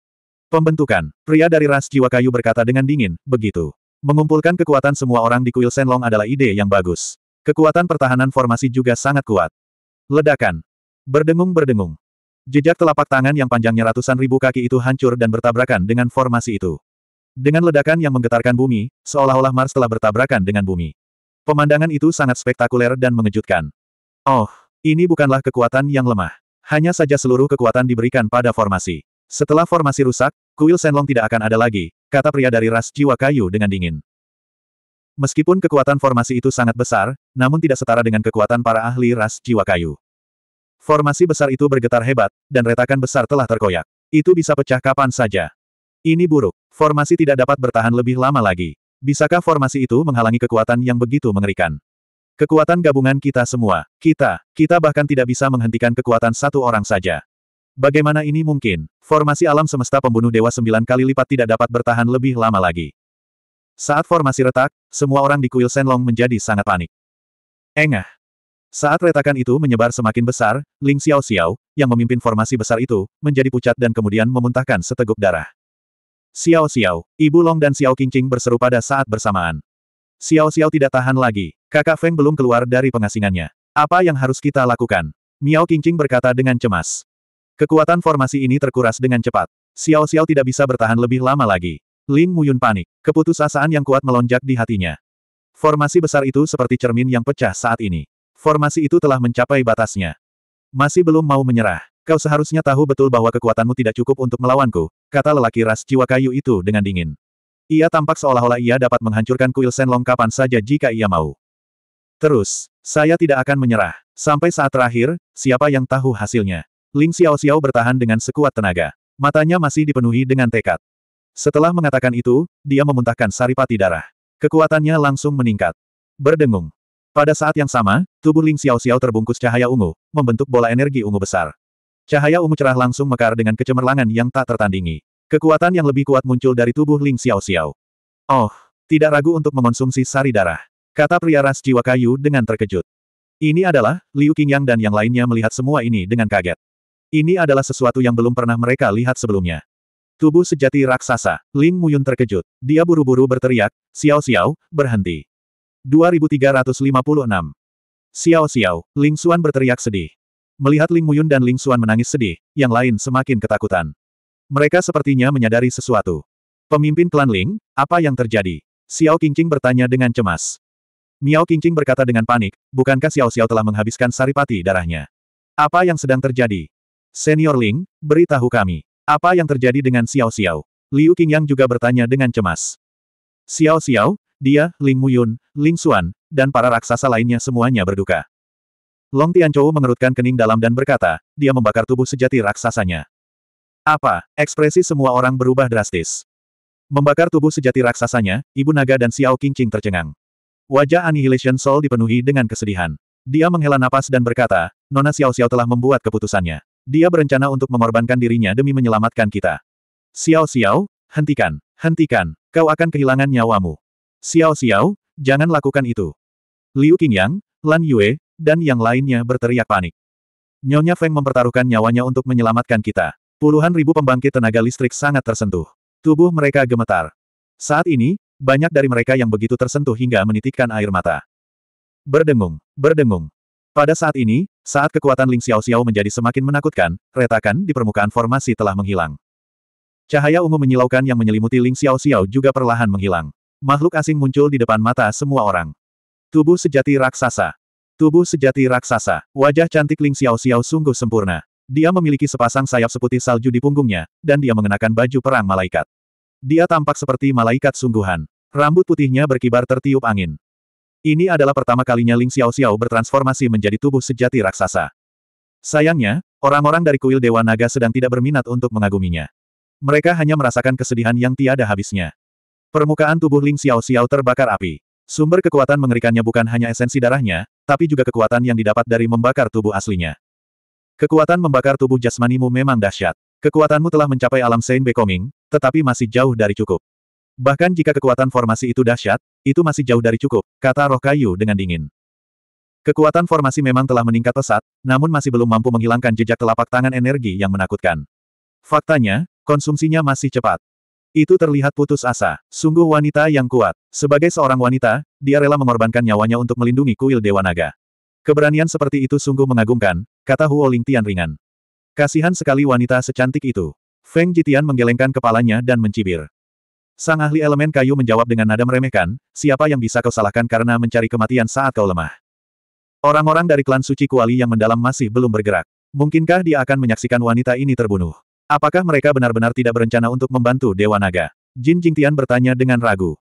Pembentukan, pria dari ras jiwa kayu berkata dengan dingin, begitu. Mengumpulkan kekuatan semua orang di kuil Senlong adalah ide yang bagus. Kekuatan pertahanan formasi juga sangat kuat. Ledakan. Berdengung-berdengung. Jejak telapak tangan yang panjangnya ratusan ribu kaki itu hancur dan bertabrakan dengan formasi itu. Dengan ledakan yang menggetarkan bumi, seolah-olah Mars telah bertabrakan dengan bumi. Pemandangan itu sangat spektakuler dan mengejutkan. Oh, ini bukanlah kekuatan yang lemah. Hanya saja seluruh kekuatan diberikan pada formasi. Setelah formasi rusak, Kuil Senlong tidak akan ada lagi, kata pria dari ras jiwa kayu dengan dingin. Meskipun kekuatan formasi itu sangat besar, namun tidak setara dengan kekuatan para ahli ras jiwa kayu. Formasi besar itu bergetar hebat, dan retakan besar telah terkoyak. Itu bisa pecah kapan saja. Ini buruk. Formasi tidak dapat bertahan lebih lama lagi. Bisakah formasi itu menghalangi kekuatan yang begitu mengerikan? Kekuatan gabungan kita semua. Kita, kita bahkan tidak bisa menghentikan kekuatan satu orang saja. Bagaimana ini mungkin? Formasi alam semesta pembunuh dewa sembilan kali lipat tidak dapat bertahan lebih lama lagi. Saat formasi retak, semua orang di kuil Senlong menjadi sangat panik. Engah. Saat retakan itu menyebar semakin besar, Ling Xiao Xiao, yang memimpin formasi besar itu, menjadi pucat dan kemudian memuntahkan seteguk darah. Xiao Xiao, Ibu Long dan Xiao Qingqing berseru pada saat bersamaan. Xiao Xiao tidak tahan lagi, kakak Feng belum keluar dari pengasingannya. Apa yang harus kita lakukan? Miao Qingqing berkata dengan cemas. Kekuatan formasi ini terkuras dengan cepat. Xiao Xiao tidak bisa bertahan lebih lama lagi. Ling Muyun panik. Keputusasaan yang kuat melonjak di hatinya. Formasi besar itu seperti cermin yang pecah saat ini. Formasi itu telah mencapai batasnya. Masih belum mau menyerah. Kau seharusnya tahu betul bahwa kekuatanmu tidak cukup untuk melawanku, kata lelaki ras jiwa kayu itu dengan dingin. Ia tampak seolah-olah ia dapat menghancurkan kuil Senlong kapan saja jika ia mau. Terus, saya tidak akan menyerah. Sampai saat terakhir, siapa yang tahu hasilnya? Ling Xiao Xiao bertahan dengan sekuat tenaga. Matanya masih dipenuhi dengan tekad. Setelah mengatakan itu, dia memuntahkan saripati darah. Kekuatannya langsung meningkat. Berdengung. Pada saat yang sama, tubuh Ling Xiao Xiao terbungkus cahaya ungu, membentuk bola energi ungu besar. Cahaya ungu cerah langsung mekar dengan kecemerlangan yang tak tertandingi. Kekuatan yang lebih kuat muncul dari tubuh Ling Xiao Xiao. Oh, tidak ragu untuk mengonsumsi sari darah. Kata pria ras jiwa kayu dengan terkejut. Ini adalah, Liu Qingyang dan yang lainnya melihat semua ini dengan kaget. Ini adalah sesuatu yang belum pernah mereka lihat sebelumnya. Tubuh sejati raksasa, Ling Muyun terkejut. Dia buru-buru berteriak, Xiao Xiao, berhenti. 2356. Xiao Xiao, Ling Xuan berteriak sedih. Melihat Ling Muyun dan Ling Xuan menangis sedih, yang lain semakin ketakutan. Mereka sepertinya menyadari sesuatu. Pemimpin klan Ling, apa yang terjadi? Xiao Qingqing bertanya dengan cemas. Miao Qingqing berkata dengan panik, bukankah Xiao Xiao telah menghabiskan saripati darahnya? Apa yang sedang terjadi? Senior Ling, beritahu kami. Apa yang terjadi dengan Xiao Xiao? Liu Qingyang juga bertanya dengan cemas. Xiao Xiao, dia, Ling Muyun, Ling Xuan, dan para raksasa lainnya semuanya berduka. Long Tianchou mengerutkan kening dalam dan berkata, dia membakar tubuh sejati raksasanya. Apa? Ekspresi semua orang berubah drastis. Membakar tubuh sejati raksasanya, Ibu Naga dan Xiao Qingqing tercengang. Wajah Annihilation Soul dipenuhi dengan kesedihan. Dia menghela napas dan berkata, Nona Xiao Xiao telah membuat keputusannya. Dia berencana untuk mengorbankan dirinya demi menyelamatkan kita. Xiao Xiao, hentikan, hentikan, kau akan kehilangan nyawamu. Xiao Xiao, jangan lakukan itu. Liu Qingyang, Lan Yue, dan yang lainnya berteriak panik. Nyonya Feng mempertaruhkan nyawanya untuk menyelamatkan kita. Puluhan ribu pembangkit tenaga listrik sangat tersentuh. Tubuh mereka gemetar. Saat ini, banyak dari mereka yang begitu tersentuh hingga menitikkan air mata. Berdengung, berdengung. Pada saat ini, saat kekuatan Ling Xiao Xiao menjadi semakin menakutkan, retakan di permukaan formasi telah menghilang. Cahaya ungu menyilaukan yang menyelimuti Ling Xiao Xiao juga perlahan menghilang. Makhluk asing muncul di depan mata semua orang. Tubuh sejati raksasa. Tubuh sejati raksasa. Wajah cantik Ling Xiao Xiao sungguh sempurna. Dia memiliki sepasang sayap seputih salju di punggungnya, dan dia mengenakan baju perang malaikat. Dia tampak seperti malaikat sungguhan. Rambut putihnya berkibar tertiup angin. Ini adalah pertama kalinya Ling Xiao Xiao bertransformasi menjadi tubuh sejati raksasa. Sayangnya, orang-orang dari kuil Dewa Naga sedang tidak berminat untuk mengaguminya. Mereka hanya merasakan kesedihan yang tiada habisnya. Permukaan tubuh Ling Xiao Xiao terbakar api. Sumber kekuatan mengerikannya bukan hanya esensi darahnya, tapi juga kekuatan yang didapat dari membakar tubuh aslinya. Kekuatan membakar tubuh jasmanimu memang dahsyat. Kekuatanmu telah mencapai alam Sein Bekoming, tetapi masih jauh dari cukup. Bahkan jika kekuatan formasi itu dahsyat, itu masih jauh dari cukup, kata roh kayu dengan dingin. Kekuatan formasi memang telah meningkat pesat, namun masih belum mampu menghilangkan jejak telapak tangan energi yang menakutkan. Faktanya, konsumsinya masih cepat. Itu terlihat putus asa. Sungguh wanita yang kuat. Sebagai seorang wanita, dia rela mengorbankan nyawanya untuk melindungi kuil Dewa Naga. Keberanian seperti itu sungguh mengagumkan, kata Huo Lingtian ringan. Kasihan sekali wanita secantik itu. Feng Jitian menggelengkan kepalanya dan mencibir. Sang ahli elemen kayu menjawab dengan nada meremehkan, siapa yang bisa kau salahkan karena mencari kematian saat kau lemah. Orang-orang dari klan suci Kuali yang mendalam masih belum bergerak. Mungkinkah dia akan menyaksikan wanita ini terbunuh? Apakah mereka benar-benar tidak berencana untuk membantu Dewa Naga? Jin Jingtian bertanya dengan ragu.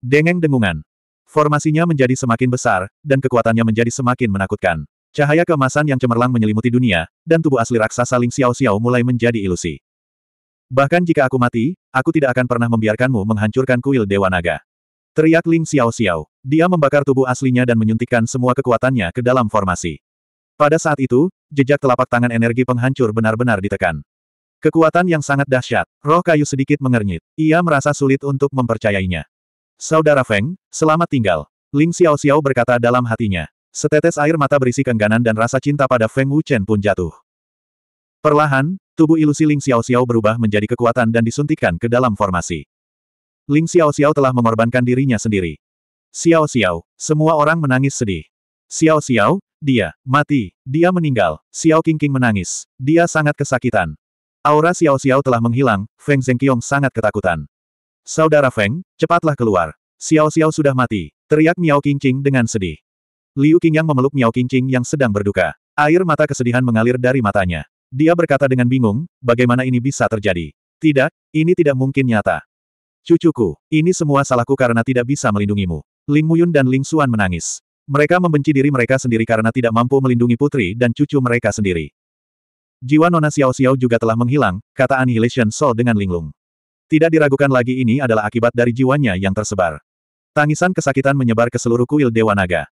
Dengeng dengungan. Formasinya menjadi semakin besar, dan kekuatannya menjadi semakin menakutkan. Cahaya kemasan yang cemerlang menyelimuti dunia, dan tubuh asli raksasa Ling Xiao Xiao mulai menjadi ilusi. Bahkan jika aku mati, aku tidak akan pernah membiarkanmu menghancurkan kuil Dewa Naga. Teriak Ling Xiao Xiao. Dia membakar tubuh aslinya dan menyuntikkan semua kekuatannya ke dalam formasi. Pada saat itu, jejak telapak tangan energi penghancur benar-benar ditekan. Kekuatan yang sangat dahsyat, roh kayu sedikit mengernyit. Ia merasa sulit untuk mempercayainya. Saudara Feng, selamat tinggal. Ling Xiao Xiao berkata dalam hatinya. Setetes air mata berisi kengganan dan rasa cinta pada Feng Wuchen pun jatuh. Perlahan, tubuh ilusi Ling Xiao Xiao berubah menjadi kekuatan dan disuntikkan ke dalam formasi. Ling Xiao Xiao telah mengorbankan dirinya sendiri. Xiao Xiao, semua orang menangis sedih. Xiao Xiao, dia, mati, dia meninggal, Xiao King King menangis, dia sangat kesakitan. Aura Xiao Xiao telah menghilang, Feng Zhengqiong sangat ketakutan. Saudara Feng, cepatlah keluar. Xiao Xiao sudah mati, teriak Miao King King dengan sedih. Liu Qingyang memeluk Miao King King yang sedang berduka. Air mata kesedihan mengalir dari matanya. Dia berkata dengan bingung, bagaimana ini bisa terjadi? Tidak, ini tidak mungkin nyata. Cucuku, ini semua salahku karena tidak bisa melindungimu. Ling Muyun dan Ling Xuan menangis. Mereka membenci diri mereka sendiri karena tidak mampu melindungi putri dan cucu mereka sendiri. Jiwa Nona Xiao Xiao juga telah menghilang, kata Annihilation Soul dengan linglung. Tidak diragukan lagi ini adalah akibat dari jiwanya yang tersebar. Tangisan kesakitan menyebar ke seluruh kuil Dewa Naga.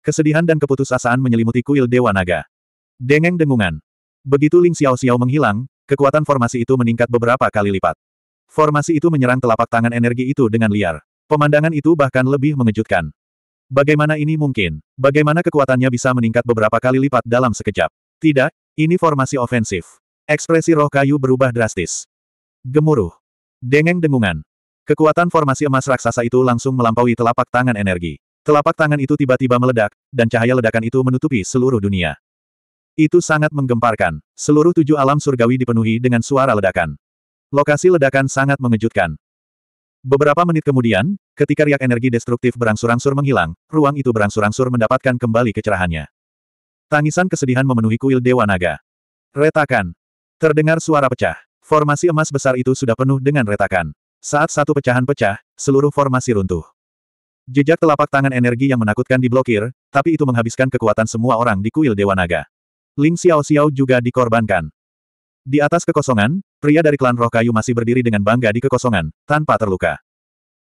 Kesedihan dan keputusasaan menyelimuti kuil Dewa Naga. Dengeng dengungan, Begitu Ling Xiao Xiao menghilang, kekuatan formasi itu meningkat beberapa kali lipat. Formasi itu menyerang telapak tangan energi itu dengan liar. Pemandangan itu bahkan lebih mengejutkan. Bagaimana ini mungkin? Bagaimana kekuatannya bisa meningkat beberapa kali lipat dalam sekejap? Tidak, ini formasi ofensif. Ekspresi roh kayu berubah drastis. Gemuruh. Dengeng dengungan. Kekuatan formasi emas raksasa itu langsung melampaui telapak tangan energi. Telapak tangan itu tiba-tiba meledak, dan cahaya ledakan itu menutupi seluruh dunia. Itu sangat menggemparkan. Seluruh tujuh alam surgawi dipenuhi dengan suara ledakan. Lokasi ledakan sangat mengejutkan. Beberapa menit kemudian, ketika riak energi destruktif berangsur-angsur menghilang, ruang itu berangsur-angsur mendapatkan kembali kecerahannya. Tangisan kesedihan memenuhi kuil Dewa Naga. Retakan. Terdengar suara pecah. Formasi emas besar itu sudah penuh dengan retakan. Saat satu pecahan pecah, seluruh formasi runtuh. Jejak telapak tangan energi yang menakutkan diblokir, tapi itu menghabiskan kekuatan semua orang di kuil Dewa Naga. Ling Xiao Xiao juga dikorbankan. Di atas kekosongan, pria dari klan roh kayu masih berdiri dengan bangga di kekosongan, tanpa terluka.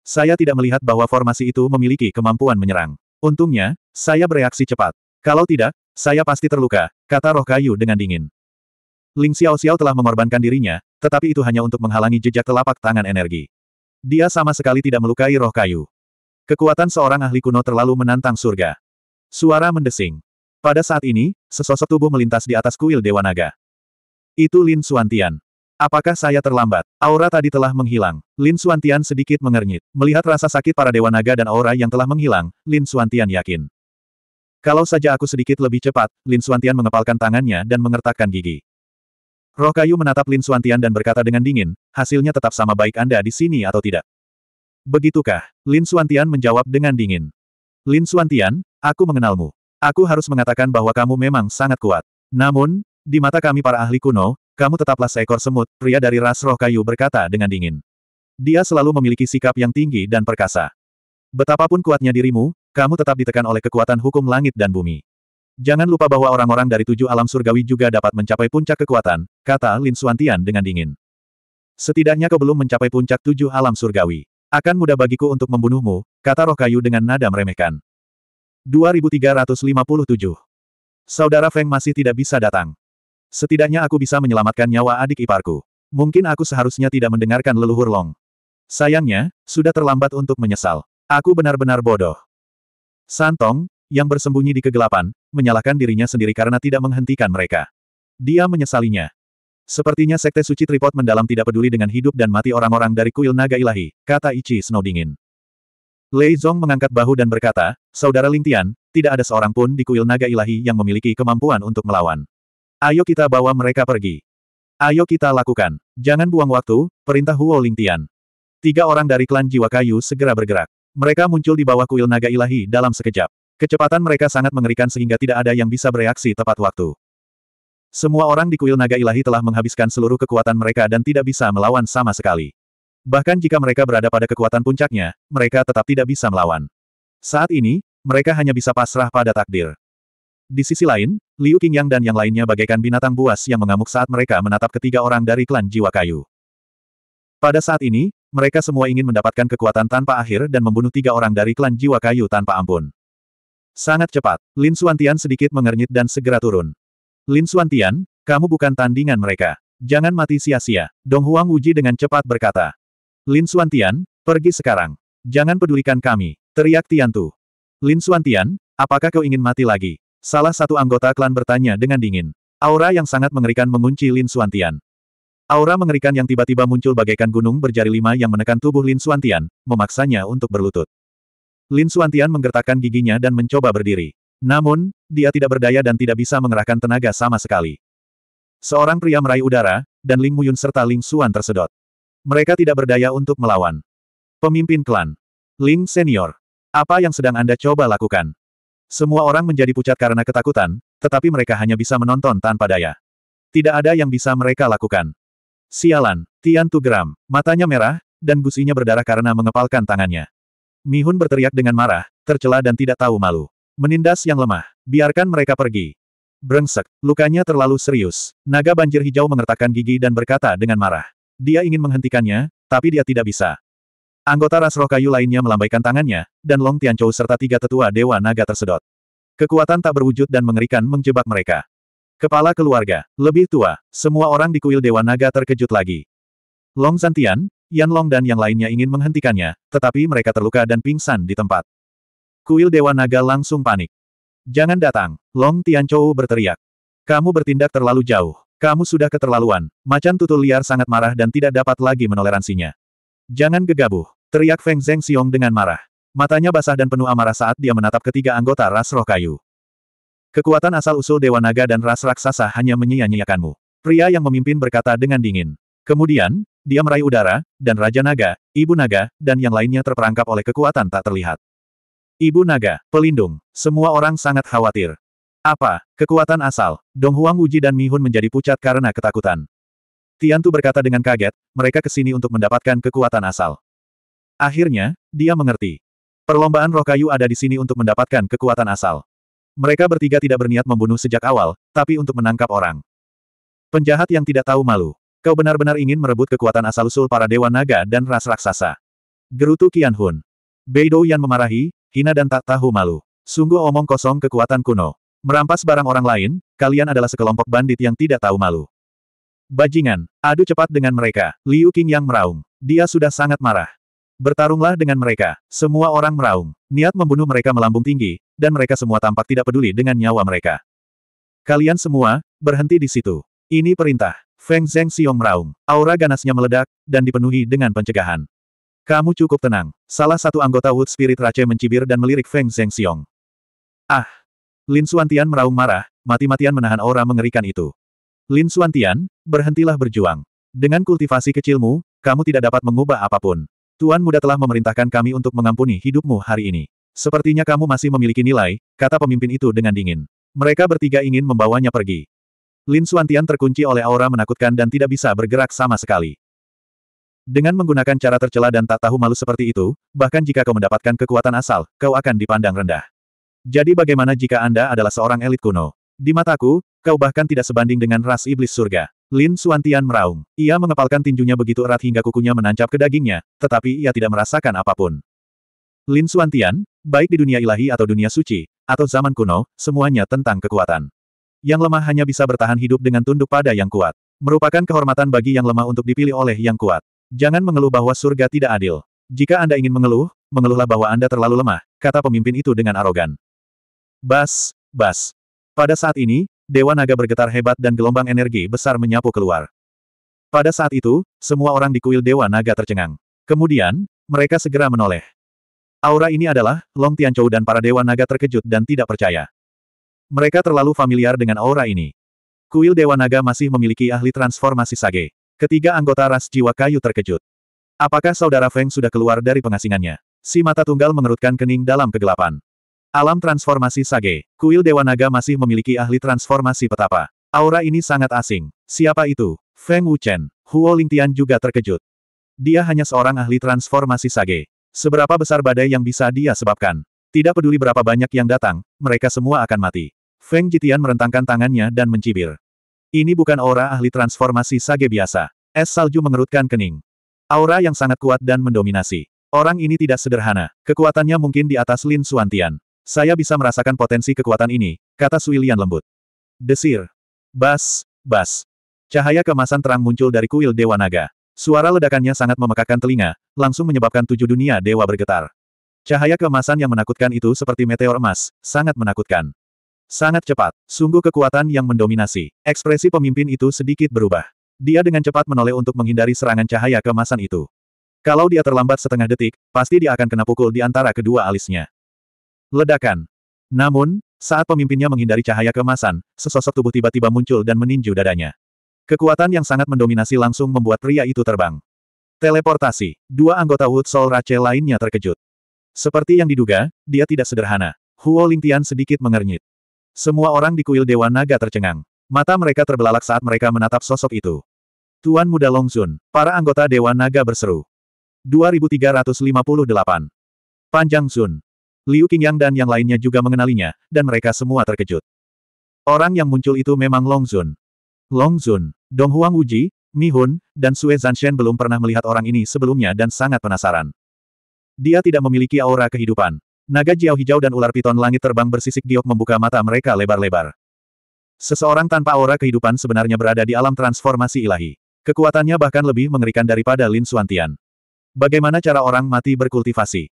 Saya tidak melihat bahwa formasi itu memiliki kemampuan menyerang. Untungnya, saya bereaksi cepat. Kalau tidak, saya pasti terluka, kata roh kayu dengan dingin. Ling Xiao Xiao telah mengorbankan dirinya, tetapi itu hanya untuk menghalangi jejak telapak tangan energi. Dia sama sekali tidak melukai roh kayu. Kekuatan seorang ahli kuno terlalu menantang surga. Suara mendesing. Pada saat ini, sesosok tubuh melintas di atas kuil Dewa Naga. Itu Lin Suantian. Apakah saya terlambat? Aura tadi telah menghilang. Lin Suantian sedikit mengernyit. Melihat rasa sakit para Dewa Naga dan aura yang telah menghilang, Lin Suantian yakin. Kalau saja aku sedikit lebih cepat, Lin Suantian mengepalkan tangannya dan mengertakkan gigi. Roh kayu menatap Lin Suantian dan berkata dengan dingin, hasilnya tetap sama baik Anda di sini atau tidak. Begitukah? Lin Suantian menjawab dengan dingin. Lin Suantian, aku mengenalmu. Aku harus mengatakan bahwa kamu memang sangat kuat. Namun, di mata kami para ahli kuno, kamu tetaplah seekor semut, pria dari ras roh kayu berkata dengan dingin. Dia selalu memiliki sikap yang tinggi dan perkasa. Betapapun kuatnya dirimu, kamu tetap ditekan oleh kekuatan hukum langit dan bumi. Jangan lupa bahwa orang-orang dari tujuh alam surgawi juga dapat mencapai puncak kekuatan, kata Lin Suantian dengan dingin. Setidaknya kau belum mencapai puncak tujuh alam surgawi. Akan mudah bagiku untuk membunuhmu, kata roh kayu dengan nada meremehkan. 2357. Saudara Feng masih tidak bisa datang. Setidaknya aku bisa menyelamatkan nyawa adik iparku. Mungkin aku seharusnya tidak mendengarkan leluhur Long. Sayangnya, sudah terlambat untuk menyesal. Aku benar-benar bodoh. Santong, yang bersembunyi di kegelapan, menyalahkan dirinya sendiri karena tidak menghentikan mereka. Dia menyesalinya. Sepertinya Sekte Suci Tripod mendalam tidak peduli dengan hidup dan mati orang-orang dari kuil naga ilahi, kata Ichi Snow Lei Zong mengangkat bahu dan berkata, Saudara Ling Tian, tidak ada seorang pun di kuil naga ilahi yang memiliki kemampuan untuk melawan. Ayo kita bawa mereka pergi. Ayo kita lakukan. Jangan buang waktu, perintah Huo Ling Tian. Tiga orang dari klan Jiwa Kayu segera bergerak. Mereka muncul di bawah kuil naga ilahi dalam sekejap. Kecepatan mereka sangat mengerikan sehingga tidak ada yang bisa bereaksi tepat waktu. Semua orang di kuil naga ilahi telah menghabiskan seluruh kekuatan mereka dan tidak bisa melawan sama sekali. Bahkan jika mereka berada pada kekuatan puncaknya, mereka tetap tidak bisa melawan. Saat ini, mereka hanya bisa pasrah pada takdir. Di sisi lain, Liu Qingyang dan yang lainnya bagaikan binatang buas yang mengamuk saat mereka menatap ketiga orang dari klan jiwa kayu. Pada saat ini, mereka semua ingin mendapatkan kekuatan tanpa akhir dan membunuh tiga orang dari klan jiwa kayu tanpa ampun. Sangat cepat, Lin Suantian sedikit mengernyit dan segera turun. Lin Suantian, kamu bukan tandingan mereka. Jangan mati sia-sia, Dong Huang Wuji dengan cepat berkata. Lin Suantian, pergi sekarang. Jangan pedulikan kami, teriak Tiantu. Lin Suantian, apakah kau ingin mati lagi? Salah satu anggota klan bertanya dengan dingin. Aura yang sangat mengerikan mengunci Lin Suantian. Aura mengerikan yang tiba-tiba muncul bagaikan gunung berjari lima yang menekan tubuh Lin Suantian, memaksanya untuk berlutut. Lin Suantian menggertakkan giginya dan mencoba berdiri. Namun, dia tidak berdaya dan tidak bisa mengerahkan tenaga sama sekali. Seorang pria meraih udara, dan Ling Muyun serta Ling Xuan tersedot. Mereka tidak berdaya untuk melawan. Pemimpin klan. Ling Senior. Apa yang sedang Anda coba lakukan? Semua orang menjadi pucat karena ketakutan, tetapi mereka hanya bisa menonton tanpa daya. Tidak ada yang bisa mereka lakukan. Sialan, Tian Tugram, matanya merah, dan gusinya berdarah karena mengepalkan tangannya. Mihun berteriak dengan marah, tercela dan tidak tahu malu. Menindas yang lemah, biarkan mereka pergi. Brengsek, lukanya terlalu serius. Naga banjir hijau mengertakkan gigi dan berkata dengan marah. Dia ingin menghentikannya, tapi dia tidak bisa. Anggota ras roh kayu lainnya melambaikan tangannya, dan Long Tianchou serta tiga tetua Dewa Naga tersedot. Kekuatan tak berwujud dan mengerikan menjebak mereka. Kepala keluarga, lebih tua, semua orang di kuil Dewa Naga terkejut lagi. Long Santian, Yan Long dan yang lainnya ingin menghentikannya, tetapi mereka terluka dan pingsan di tempat. Kuil Dewa Naga langsung panik. Jangan datang, Long Tianchou berteriak. Kamu bertindak terlalu jauh. Kamu sudah keterlaluan. Macan tutul liar sangat marah dan tidak dapat lagi menoleransinya. Jangan gegabah, teriak Feng Zeng Xiong dengan marah. Matanya basah dan penuh amarah saat dia menatap ketiga anggota ras roh kayu. Kekuatan asal-usul Dewa Naga dan ras raksasa hanya menyia-nyiakanmu. Pria yang memimpin berkata dengan dingin. Kemudian, dia meraih udara, dan Raja Naga, Ibu Naga, dan yang lainnya terperangkap oleh kekuatan tak terlihat. Ibu Naga, pelindung, semua orang sangat khawatir. Apa? Kekuatan asal. Dong Huang Wuji dan Mi Hun menjadi pucat karena ketakutan. Tiantu berkata dengan kaget, mereka ke sini untuk mendapatkan kekuatan asal. Akhirnya, dia mengerti. Perlombaan roh kayu ada di sini untuk mendapatkan kekuatan asal. Mereka bertiga tidak berniat membunuh sejak awal, tapi untuk menangkap orang. Penjahat yang tidak tahu malu. Kau benar-benar ingin merebut kekuatan asal-usul para dewa naga dan ras raksasa. Gerutu Qian Hun. Beidou yang memarahi, hina dan tak tahu malu. Sungguh omong kosong kekuatan kuno. Merampas barang orang lain, kalian adalah sekelompok bandit yang tidak tahu malu. Bajingan, adu cepat dengan mereka, Liu King yang meraung. Dia sudah sangat marah. Bertarunglah dengan mereka, semua orang meraung. Niat membunuh mereka melambung tinggi, dan mereka semua tampak tidak peduli dengan nyawa mereka. Kalian semua, berhenti di situ. Ini perintah. Feng Zheng Xiong meraung. Aura ganasnya meledak, dan dipenuhi dengan pencegahan. Kamu cukup tenang. Salah satu anggota Wood Spirit Rache mencibir dan melirik Feng Zheng Xiong. Ah! Lin Suantian meraung marah, mati-matian menahan aura mengerikan itu. Lin Suantian, berhentilah berjuang. Dengan kultivasi kecilmu, kamu tidak dapat mengubah apapun. Tuan muda telah memerintahkan kami untuk mengampuni hidupmu hari ini. Sepertinya kamu masih memiliki nilai, kata pemimpin itu dengan dingin. Mereka bertiga ingin membawanya pergi. Lin Suantian terkunci oleh aura menakutkan dan tidak bisa bergerak sama sekali. Dengan menggunakan cara tercela dan tak tahu malu seperti itu, bahkan jika kau mendapatkan kekuatan asal, kau akan dipandang rendah. Jadi bagaimana jika Anda adalah seorang elit kuno? Di mataku, kau bahkan tidak sebanding dengan ras iblis surga. Lin Suantian meraung. Ia mengepalkan tinjunya begitu erat hingga kukunya menancap ke dagingnya, tetapi ia tidak merasakan apapun. Lin Suantian, baik di dunia ilahi atau dunia suci, atau zaman kuno, semuanya tentang kekuatan. Yang lemah hanya bisa bertahan hidup dengan tunduk pada yang kuat. Merupakan kehormatan bagi yang lemah untuk dipilih oleh yang kuat. Jangan mengeluh bahwa surga tidak adil. Jika Anda ingin mengeluh, mengeluhlah bahwa Anda terlalu lemah, kata pemimpin itu dengan arogan. Bas, bas. Pada saat ini, Dewa Naga bergetar hebat dan gelombang energi besar menyapu keluar. Pada saat itu, semua orang di kuil Dewa Naga tercengang. Kemudian, mereka segera menoleh. Aura ini adalah, Long Tianchou dan para Dewa Naga terkejut dan tidak percaya. Mereka terlalu familiar dengan aura ini. Kuil Dewa Naga masih memiliki ahli transformasi sage. Ketiga anggota ras jiwa kayu terkejut. Apakah saudara Feng sudah keluar dari pengasingannya? Si mata tunggal mengerutkan kening dalam kegelapan. Alam transformasi Sage, kuil Dewa Naga masih memiliki ahli transformasi petapa. Aura ini sangat asing. Siapa itu? Feng Wuchen. Huo Lingtian juga terkejut. Dia hanya seorang ahli transformasi Sage. Seberapa besar badai yang bisa dia sebabkan? Tidak peduli berapa banyak yang datang, mereka semua akan mati. Feng Jitian merentangkan tangannya dan mencibir. Ini bukan aura ahli transformasi Sage biasa. Es salju mengerutkan kening. Aura yang sangat kuat dan mendominasi. Orang ini tidak sederhana, kekuatannya mungkin di atas Lin Suantian. Saya bisa merasakan potensi kekuatan ini, kata Sui lembut. Desir. Bas, bas. Cahaya kemasan terang muncul dari kuil Dewa Naga. Suara ledakannya sangat memekakkan telinga, langsung menyebabkan tujuh dunia dewa bergetar. Cahaya kemasan yang menakutkan itu seperti meteor emas, sangat menakutkan. Sangat cepat, sungguh kekuatan yang mendominasi. Ekspresi pemimpin itu sedikit berubah. Dia dengan cepat menoleh untuk menghindari serangan cahaya kemasan itu. Kalau dia terlambat setengah detik, pasti dia akan kena pukul di antara kedua alisnya. Ledakan. Namun, saat pemimpinnya menghindari cahaya kemasan, sesosok tubuh tiba-tiba muncul dan meninju dadanya. Kekuatan yang sangat mendominasi langsung membuat pria itu terbang. Teleportasi. Dua anggota Wood Soul Rache lainnya terkejut. Seperti yang diduga, dia tidak sederhana. Huo Lingtian sedikit mengernyit. Semua orang di kuil Dewa Naga tercengang. Mata mereka terbelalak saat mereka menatap sosok itu. Tuan Muda Longzun, para anggota Dewa Naga berseru. 2358. Panjang Sun, Liu Qingyang dan yang lainnya juga mengenalinya, dan mereka semua terkejut. Orang yang muncul itu memang Long Zun. Long Zun, Dong Huang Wuji, Mi Hun, dan Sue Zanshen belum pernah melihat orang ini sebelumnya dan sangat penasaran. Dia tidak memiliki aura kehidupan. Naga Jiao Hijau dan ular piton langit terbang bersisik giok membuka mata mereka lebar-lebar. Seseorang tanpa aura kehidupan sebenarnya berada di alam transformasi ilahi. Kekuatannya bahkan lebih mengerikan daripada Lin Suantian. Bagaimana cara orang mati berkultivasi?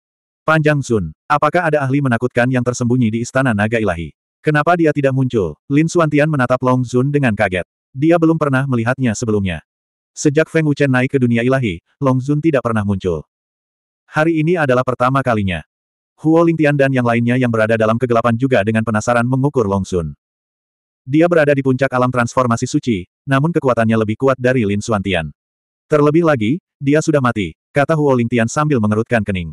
Panjang Sun, apakah ada ahli menakutkan yang tersembunyi di Istana Naga Ilahi? Kenapa dia tidak muncul? Lin Suantian menatap Long Sun dengan kaget. Dia belum pernah melihatnya sebelumnya. Sejak Feng Wuchen naik ke dunia ilahi, Long Sun tidak pernah muncul. Hari ini adalah pertama kalinya. Huo Lingtian dan yang lainnya yang berada dalam kegelapan juga dengan penasaran mengukur Long Sun. Dia berada di puncak alam transformasi suci, namun kekuatannya lebih kuat dari Lin Suantian. Terlebih lagi, dia sudah mati, kata Huo Lingtian sambil mengerutkan kening.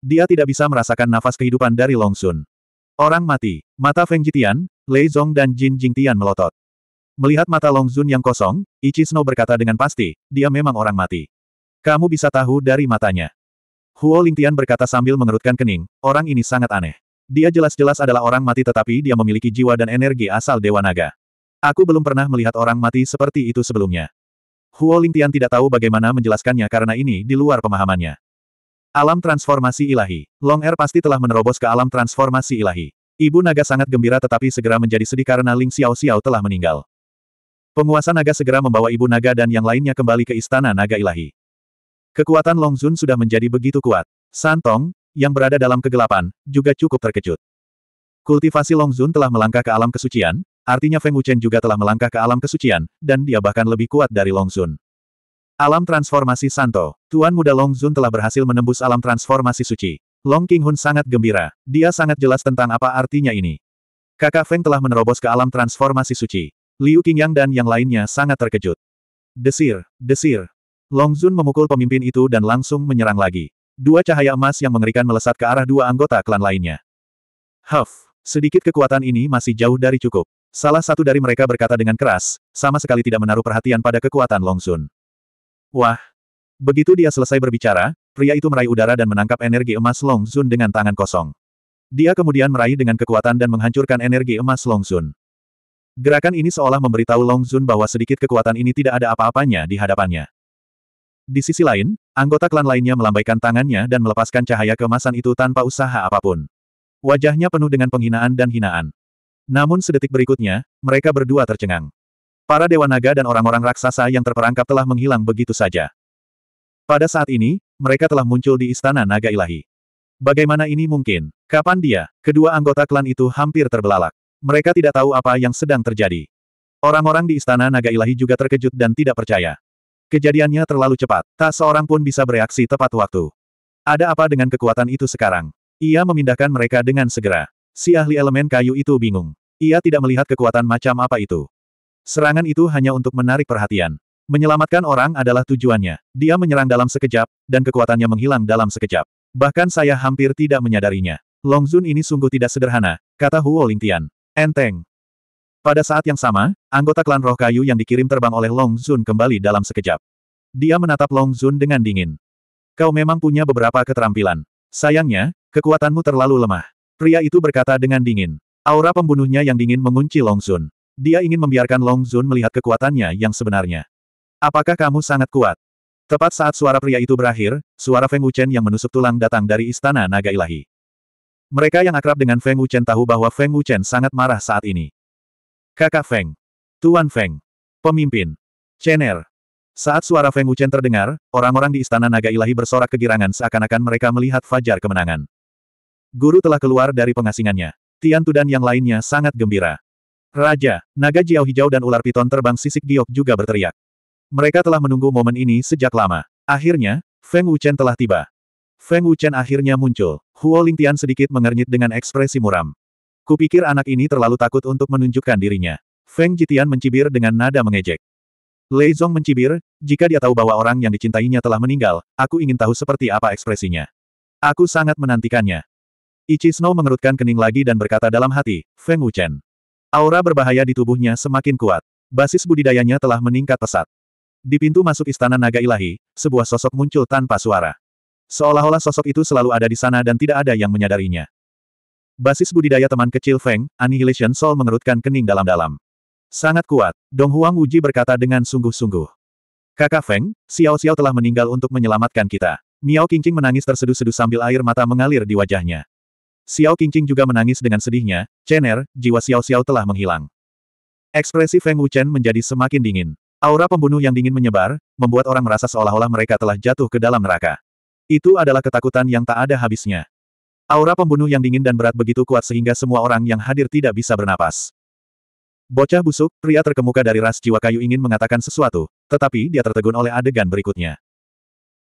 Dia tidak bisa merasakan nafas kehidupan dari Long Sun. Orang mati. Mata Feng Jitian, Lei Zong dan Jin Jingtian melotot. Melihat mata Long Sun yang kosong, Snow berkata dengan pasti, dia memang orang mati. Kamu bisa tahu dari matanya. Huo Lingtian berkata sambil mengerutkan kening, orang ini sangat aneh. Dia jelas-jelas adalah orang mati tetapi dia memiliki jiwa dan energi asal Dewa Naga. Aku belum pernah melihat orang mati seperti itu sebelumnya. Huo Lingtian tidak tahu bagaimana menjelaskannya karena ini di luar pemahamannya. Alam transformasi ilahi. Long Er pasti telah menerobos ke alam transformasi ilahi. Ibu naga sangat gembira tetapi segera menjadi sedih karena Ling Xiao Xiao telah meninggal. Penguasa naga segera membawa ibu naga dan yang lainnya kembali ke istana naga ilahi. Kekuatan Long Zun sudah menjadi begitu kuat. Santong, yang berada dalam kegelapan, juga cukup terkejut. Kultivasi Long Zun telah melangkah ke alam kesucian, artinya Feng Wuchen juga telah melangkah ke alam kesucian, dan dia bahkan lebih kuat dari Long Zun. Alam transformasi Santo. Tuan muda Long Zun telah berhasil menembus alam transformasi suci. Long King Hun sangat gembira. Dia sangat jelas tentang apa artinya ini. Kakak Feng telah menerobos ke alam transformasi suci. Liu Qingyang dan yang lainnya sangat terkejut. Desir, desir. Long Zun memukul pemimpin itu dan langsung menyerang lagi. Dua cahaya emas yang mengerikan melesat ke arah dua anggota klan lainnya. Huff, sedikit kekuatan ini masih jauh dari cukup. Salah satu dari mereka berkata dengan keras, sama sekali tidak menaruh perhatian pada kekuatan Long Zun. Wah! Begitu dia selesai berbicara, pria itu meraih udara dan menangkap energi emas Long Zun dengan tangan kosong. Dia kemudian meraih dengan kekuatan dan menghancurkan energi emas Long Zun. Gerakan ini seolah memberitahu Long Zun bahwa sedikit kekuatan ini tidak ada apa-apanya di hadapannya. Di sisi lain, anggota klan lainnya melambaikan tangannya dan melepaskan cahaya kemasan itu tanpa usaha apapun. Wajahnya penuh dengan penghinaan dan hinaan. Namun sedetik berikutnya, mereka berdua tercengang. Para dewa naga dan orang-orang raksasa yang terperangkap telah menghilang begitu saja. Pada saat ini, mereka telah muncul di istana naga ilahi. Bagaimana ini mungkin? Kapan dia? Kedua anggota klan itu hampir terbelalak. Mereka tidak tahu apa yang sedang terjadi. Orang-orang di istana naga ilahi juga terkejut dan tidak percaya. Kejadiannya terlalu cepat, tak seorang pun bisa bereaksi tepat waktu. Ada apa dengan kekuatan itu sekarang? Ia memindahkan mereka dengan segera. Si ahli elemen kayu itu bingung. Ia tidak melihat kekuatan macam apa itu. Serangan itu hanya untuk menarik perhatian. Menyelamatkan orang adalah tujuannya. Dia menyerang dalam sekejap, dan kekuatannya menghilang dalam sekejap. Bahkan saya hampir tidak menyadarinya. Long Zun ini sungguh tidak sederhana, kata Huo Lingtian. Enteng. Pada saat yang sama, anggota klan roh kayu yang dikirim terbang oleh Long Zun kembali dalam sekejap. Dia menatap Long Zun dengan dingin. Kau memang punya beberapa keterampilan. Sayangnya, kekuatanmu terlalu lemah. Pria itu berkata dengan dingin. Aura pembunuhnya yang dingin mengunci Long Zun. Dia ingin membiarkan Long Zun melihat kekuatannya yang sebenarnya. Apakah kamu sangat kuat? Tepat saat suara pria itu berakhir, suara Feng Wuchen yang menusuk tulang datang dari istana naga ilahi. Mereka yang akrab dengan Feng Wuchen tahu bahwa Feng Wuchen sangat marah saat ini. Kakak Feng. Tuan Feng. Pemimpin. Chener. Saat suara Feng Wuchen terdengar, orang-orang di istana naga ilahi bersorak kegirangan seakan-akan mereka melihat fajar kemenangan. Guru telah keluar dari pengasingannya. Tian Tu yang lainnya sangat gembira. Raja, naga Jiao Hijau dan ular piton terbang sisik giok juga berteriak. Mereka telah menunggu momen ini sejak lama. Akhirnya, Feng Wuchen telah tiba. Feng Wuchen akhirnya muncul. Huo Lingtian sedikit mengernyit dengan ekspresi muram. Kupikir anak ini terlalu takut untuk menunjukkan dirinya. Feng Jitian mencibir dengan nada mengejek. Lei Zong mencibir, jika dia tahu bahwa orang yang dicintainya telah meninggal, aku ingin tahu seperti apa ekspresinya. Aku sangat menantikannya. Ichi Snow mengerutkan kening lagi dan berkata dalam hati, Feng Wuchen. Aura berbahaya di tubuhnya semakin kuat. Basis budidayanya telah meningkat pesat. Di pintu masuk istana naga ilahi, sebuah sosok muncul tanpa suara. Seolah-olah sosok itu selalu ada di sana dan tidak ada yang menyadarinya. Basis budidaya teman kecil Feng, Annihilation Soul mengerutkan kening dalam-dalam. Sangat kuat, Dong Huang Wuji berkata dengan sungguh-sungguh. Kakak Feng, Xiao Xiao telah meninggal untuk menyelamatkan kita. Miao Qingqing menangis terseduh-seduh sambil air mata mengalir di wajahnya. Xiao Qingqing juga menangis dengan sedihnya, Chener, jiwa Xiao Xiao telah menghilang. Ekspresi Feng Wuchen menjadi semakin dingin. Aura pembunuh yang dingin menyebar, membuat orang merasa seolah-olah mereka telah jatuh ke dalam neraka. Itu adalah ketakutan yang tak ada habisnya. Aura pembunuh yang dingin dan berat begitu kuat sehingga semua orang yang hadir tidak bisa bernapas. Bocah busuk, pria terkemuka dari ras jiwa kayu ingin mengatakan sesuatu, tetapi dia tertegun oleh adegan berikutnya.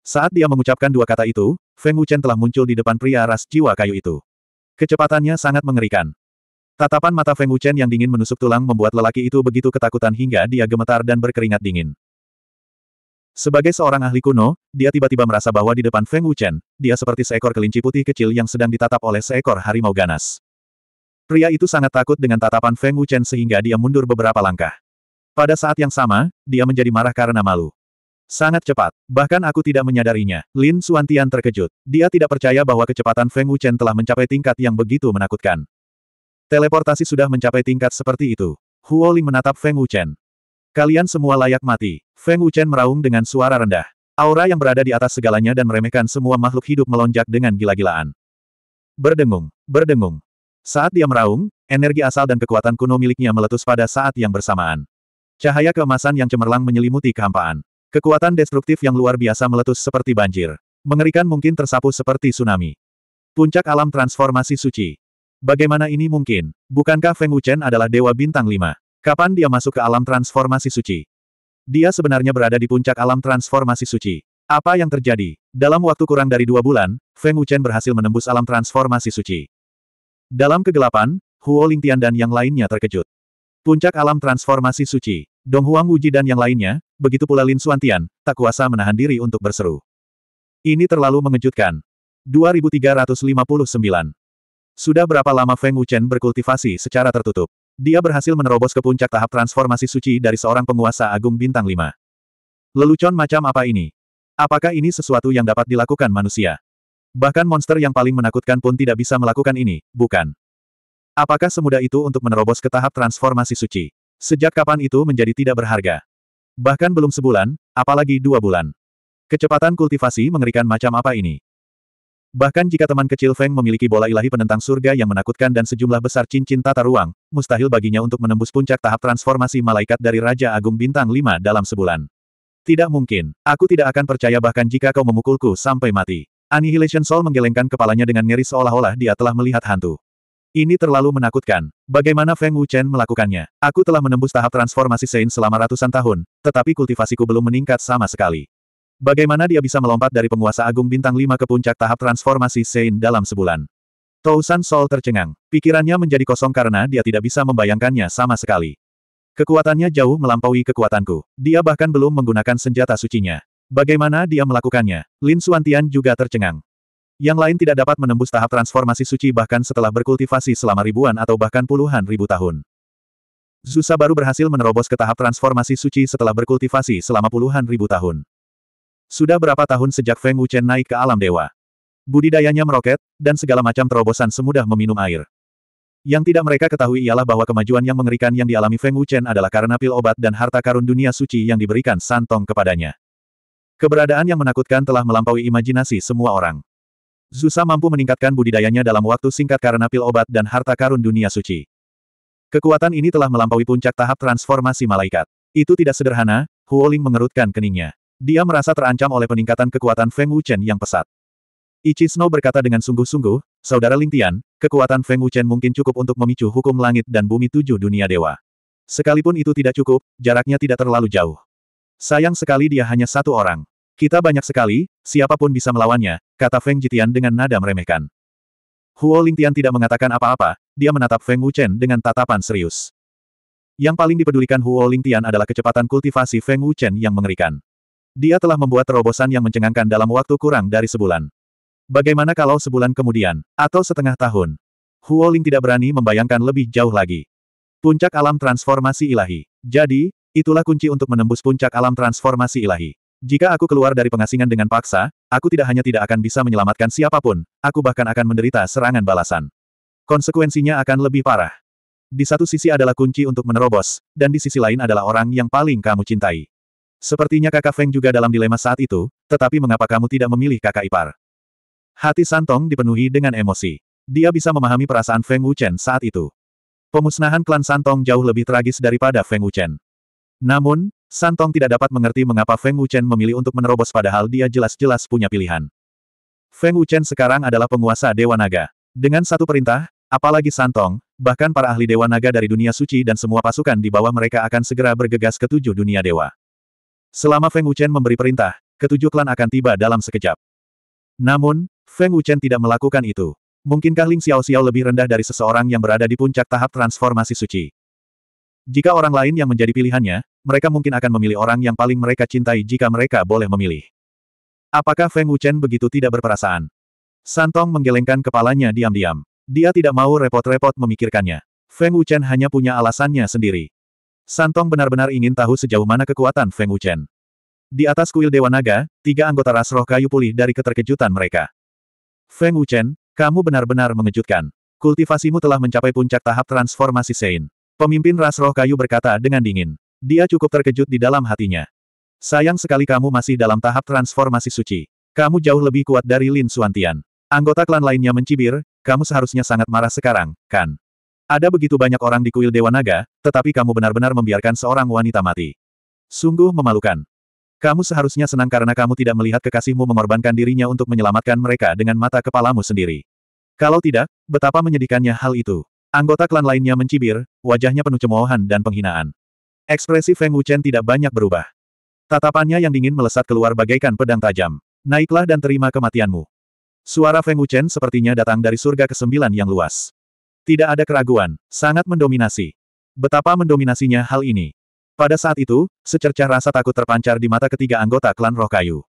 Saat dia mengucapkan dua kata itu, Feng Wuchen telah muncul di depan pria ras jiwa kayu itu. Kecepatannya sangat mengerikan. Tatapan mata Feng Wuchen yang dingin menusuk tulang membuat lelaki itu begitu ketakutan hingga dia gemetar dan berkeringat dingin. Sebagai seorang ahli kuno, dia tiba-tiba merasa bahwa di depan Feng Wuchen, dia seperti seekor kelinci putih kecil yang sedang ditatap oleh seekor harimau ganas. Pria itu sangat takut dengan tatapan Feng Wuchen sehingga dia mundur beberapa langkah. Pada saat yang sama, dia menjadi marah karena malu. Sangat cepat. Bahkan aku tidak menyadarinya. Lin Suantian terkejut. Dia tidak percaya bahwa kecepatan Feng Wuchen telah mencapai tingkat yang begitu menakutkan. Teleportasi sudah mencapai tingkat seperti itu. Huo Ling menatap Feng Wuchen. Kalian semua layak mati. Feng Wuchen meraung dengan suara rendah. Aura yang berada di atas segalanya dan meremehkan semua makhluk hidup melonjak dengan gila-gilaan. Berdengung, berdengung. Saat dia meraung, energi asal dan kekuatan kuno miliknya meletus pada saat yang bersamaan. Cahaya keemasan yang cemerlang menyelimuti kehampaan. Kekuatan destruktif yang luar biasa meletus seperti banjir. Mengerikan mungkin tersapu seperti tsunami. Puncak alam transformasi suci. Bagaimana ini mungkin? Bukankah Feng Wuchen adalah dewa bintang lima? Kapan dia masuk ke alam transformasi suci? Dia sebenarnya berada di puncak alam transformasi suci. Apa yang terjadi? Dalam waktu kurang dari dua bulan, Feng Wuchen berhasil menembus alam transformasi suci. Dalam kegelapan, Huo Lingtian dan yang lainnya terkejut. Puncak alam transformasi suci. Dong Huang Wuji dan yang lainnya, begitu pula Lin Suantian tak kuasa menahan diri untuk berseru. Ini terlalu mengejutkan. 2359. Sudah berapa lama Feng Wuchen berkultivasi secara tertutup? Dia berhasil menerobos ke puncak tahap transformasi suci dari seorang penguasa agung bintang 5. Lelucon macam apa ini? Apakah ini sesuatu yang dapat dilakukan manusia? Bahkan monster yang paling menakutkan pun tidak bisa melakukan ini, bukan? Apakah semudah itu untuk menerobos ke tahap transformasi suci? Sejak kapan itu menjadi tidak berharga? Bahkan belum sebulan, apalagi dua bulan. Kecepatan kultivasi mengerikan macam apa ini? Bahkan jika teman kecil Feng memiliki bola ilahi penentang surga yang menakutkan dan sejumlah besar cincin tata ruang, mustahil baginya untuk menembus puncak tahap transformasi malaikat dari Raja Agung Bintang 5 dalam sebulan. Tidak mungkin, aku tidak akan percaya bahkan jika kau memukulku sampai mati. Annihilation Soul menggelengkan kepalanya dengan ngeri seolah-olah dia telah melihat hantu. Ini terlalu menakutkan. Bagaimana Feng Wuchen melakukannya? Aku telah menembus tahap transformasi Sein selama ratusan tahun, tetapi kultivasiku belum meningkat sama sekali. Bagaimana dia bisa melompat dari penguasa agung bintang 5 ke puncak tahap transformasi Sein dalam sebulan? Tousan Sol tercengang. Pikirannya menjadi kosong karena dia tidak bisa membayangkannya sama sekali. Kekuatannya jauh melampaui kekuatanku. Dia bahkan belum menggunakan senjata sucinya. Bagaimana dia melakukannya? Lin Suantian juga tercengang. Yang lain tidak dapat menembus tahap transformasi suci bahkan setelah berkultivasi selama ribuan atau bahkan puluhan ribu tahun. Zusa baru berhasil menerobos ke tahap transformasi suci setelah berkultivasi selama puluhan ribu tahun. Sudah berapa tahun sejak Feng Wuchen naik ke alam dewa? Budidayanya meroket, dan segala macam terobosan semudah meminum air. Yang tidak mereka ketahui ialah bahwa kemajuan yang mengerikan yang dialami Feng Wuchen adalah karena pil obat dan harta karun dunia suci yang diberikan Santong kepadanya. Keberadaan yang menakutkan telah melampaui imajinasi semua orang. Zusa mampu meningkatkan budidayanya dalam waktu singkat karena pil obat dan harta karun dunia suci. Kekuatan ini telah melampaui puncak tahap transformasi malaikat. Itu tidak sederhana, Huoling mengerutkan keningnya. Dia merasa terancam oleh peningkatan kekuatan Feng Wuchen yang pesat. Ichizno berkata dengan sungguh-sungguh, Saudara Ling Tian, kekuatan Feng Wuchen mungkin cukup untuk memicu hukum langit dan bumi tujuh dunia dewa. Sekalipun itu tidak cukup, jaraknya tidak terlalu jauh. Sayang sekali dia hanya satu orang. Kita banyak sekali, siapapun bisa melawannya, kata Feng Jitian dengan nada meremehkan. Huo Lingtian tidak mengatakan apa-apa, dia menatap Feng Wuchen dengan tatapan serius. Yang paling dipedulikan Huo Lingtian adalah kecepatan kultivasi Feng Wuchen yang mengerikan. Dia telah membuat terobosan yang mencengangkan dalam waktu kurang dari sebulan. Bagaimana kalau sebulan kemudian, atau setengah tahun? Huo Ling tidak berani membayangkan lebih jauh lagi. Puncak alam transformasi ilahi. Jadi, itulah kunci untuk menembus puncak alam transformasi ilahi. Jika aku keluar dari pengasingan dengan paksa, aku tidak hanya tidak akan bisa menyelamatkan siapapun, aku bahkan akan menderita serangan balasan. Konsekuensinya akan lebih parah. Di satu sisi adalah kunci untuk menerobos, dan di sisi lain adalah orang yang paling kamu cintai. Sepertinya kakak Feng juga dalam dilema saat itu, tetapi mengapa kamu tidak memilih kakak ipar? Hati Santong dipenuhi dengan emosi. Dia bisa memahami perasaan Feng Wuchen saat itu. Pemusnahan klan Santong jauh lebih tragis daripada Feng Wuchen. Namun, Santong tidak dapat mengerti mengapa Feng Wuchen memilih untuk menerobos padahal dia jelas-jelas punya pilihan. Feng Wuchen sekarang adalah penguasa Dewa Naga. Dengan satu perintah, apalagi Santong, bahkan para ahli Dewa Naga dari dunia suci dan semua pasukan di bawah mereka akan segera bergegas ke tujuh dunia dewa. Selama Feng Wuchen memberi perintah, ketujuh klan akan tiba dalam sekejap. Namun, Feng Wuchen tidak melakukan itu. Mungkinkah Ling Xiao Xiao lebih rendah dari seseorang yang berada di puncak tahap transformasi suci? Jika orang lain yang menjadi pilihannya, mereka mungkin akan memilih orang yang paling mereka cintai jika mereka boleh memilih. Apakah Feng Wuchen begitu tidak berperasaan? Santong menggelengkan kepalanya diam-diam. Dia tidak mau repot-repot memikirkannya. Feng Wuchen hanya punya alasannya sendiri. Santong benar-benar ingin tahu sejauh mana kekuatan Feng Wuchen. Di atas kuil Dewa Naga, tiga anggota ras roh kayu pulih dari keterkejutan mereka. Feng Wuchen, kamu benar-benar mengejutkan. Kultivasimu telah mencapai puncak tahap transformasi Sein. Pemimpin ras roh kayu berkata dengan dingin. Dia cukup terkejut di dalam hatinya. Sayang sekali kamu masih dalam tahap transformasi suci. Kamu jauh lebih kuat dari Lin Suantian. Anggota klan lainnya mencibir, kamu seharusnya sangat marah sekarang, kan? Ada begitu banyak orang di kuil Dewa Naga, tetapi kamu benar-benar membiarkan seorang wanita mati. Sungguh memalukan. Kamu seharusnya senang karena kamu tidak melihat kekasihmu mengorbankan dirinya untuk menyelamatkan mereka dengan mata kepalamu sendiri. Kalau tidak, betapa menyedihkannya hal itu. Anggota klan lainnya mencibir, wajahnya penuh cemoohan dan penghinaan. Ekspresi Feng Wuchen tidak banyak berubah. Tatapannya yang dingin melesat keluar bagaikan pedang tajam. Naiklah dan terima kematianmu. Suara Feng Wuchen sepertinya datang dari surga kesembilan yang luas. Tidak ada keraguan, sangat mendominasi. Betapa mendominasinya hal ini. Pada saat itu, secercah rasa takut terpancar di mata ketiga anggota klan roh kayu.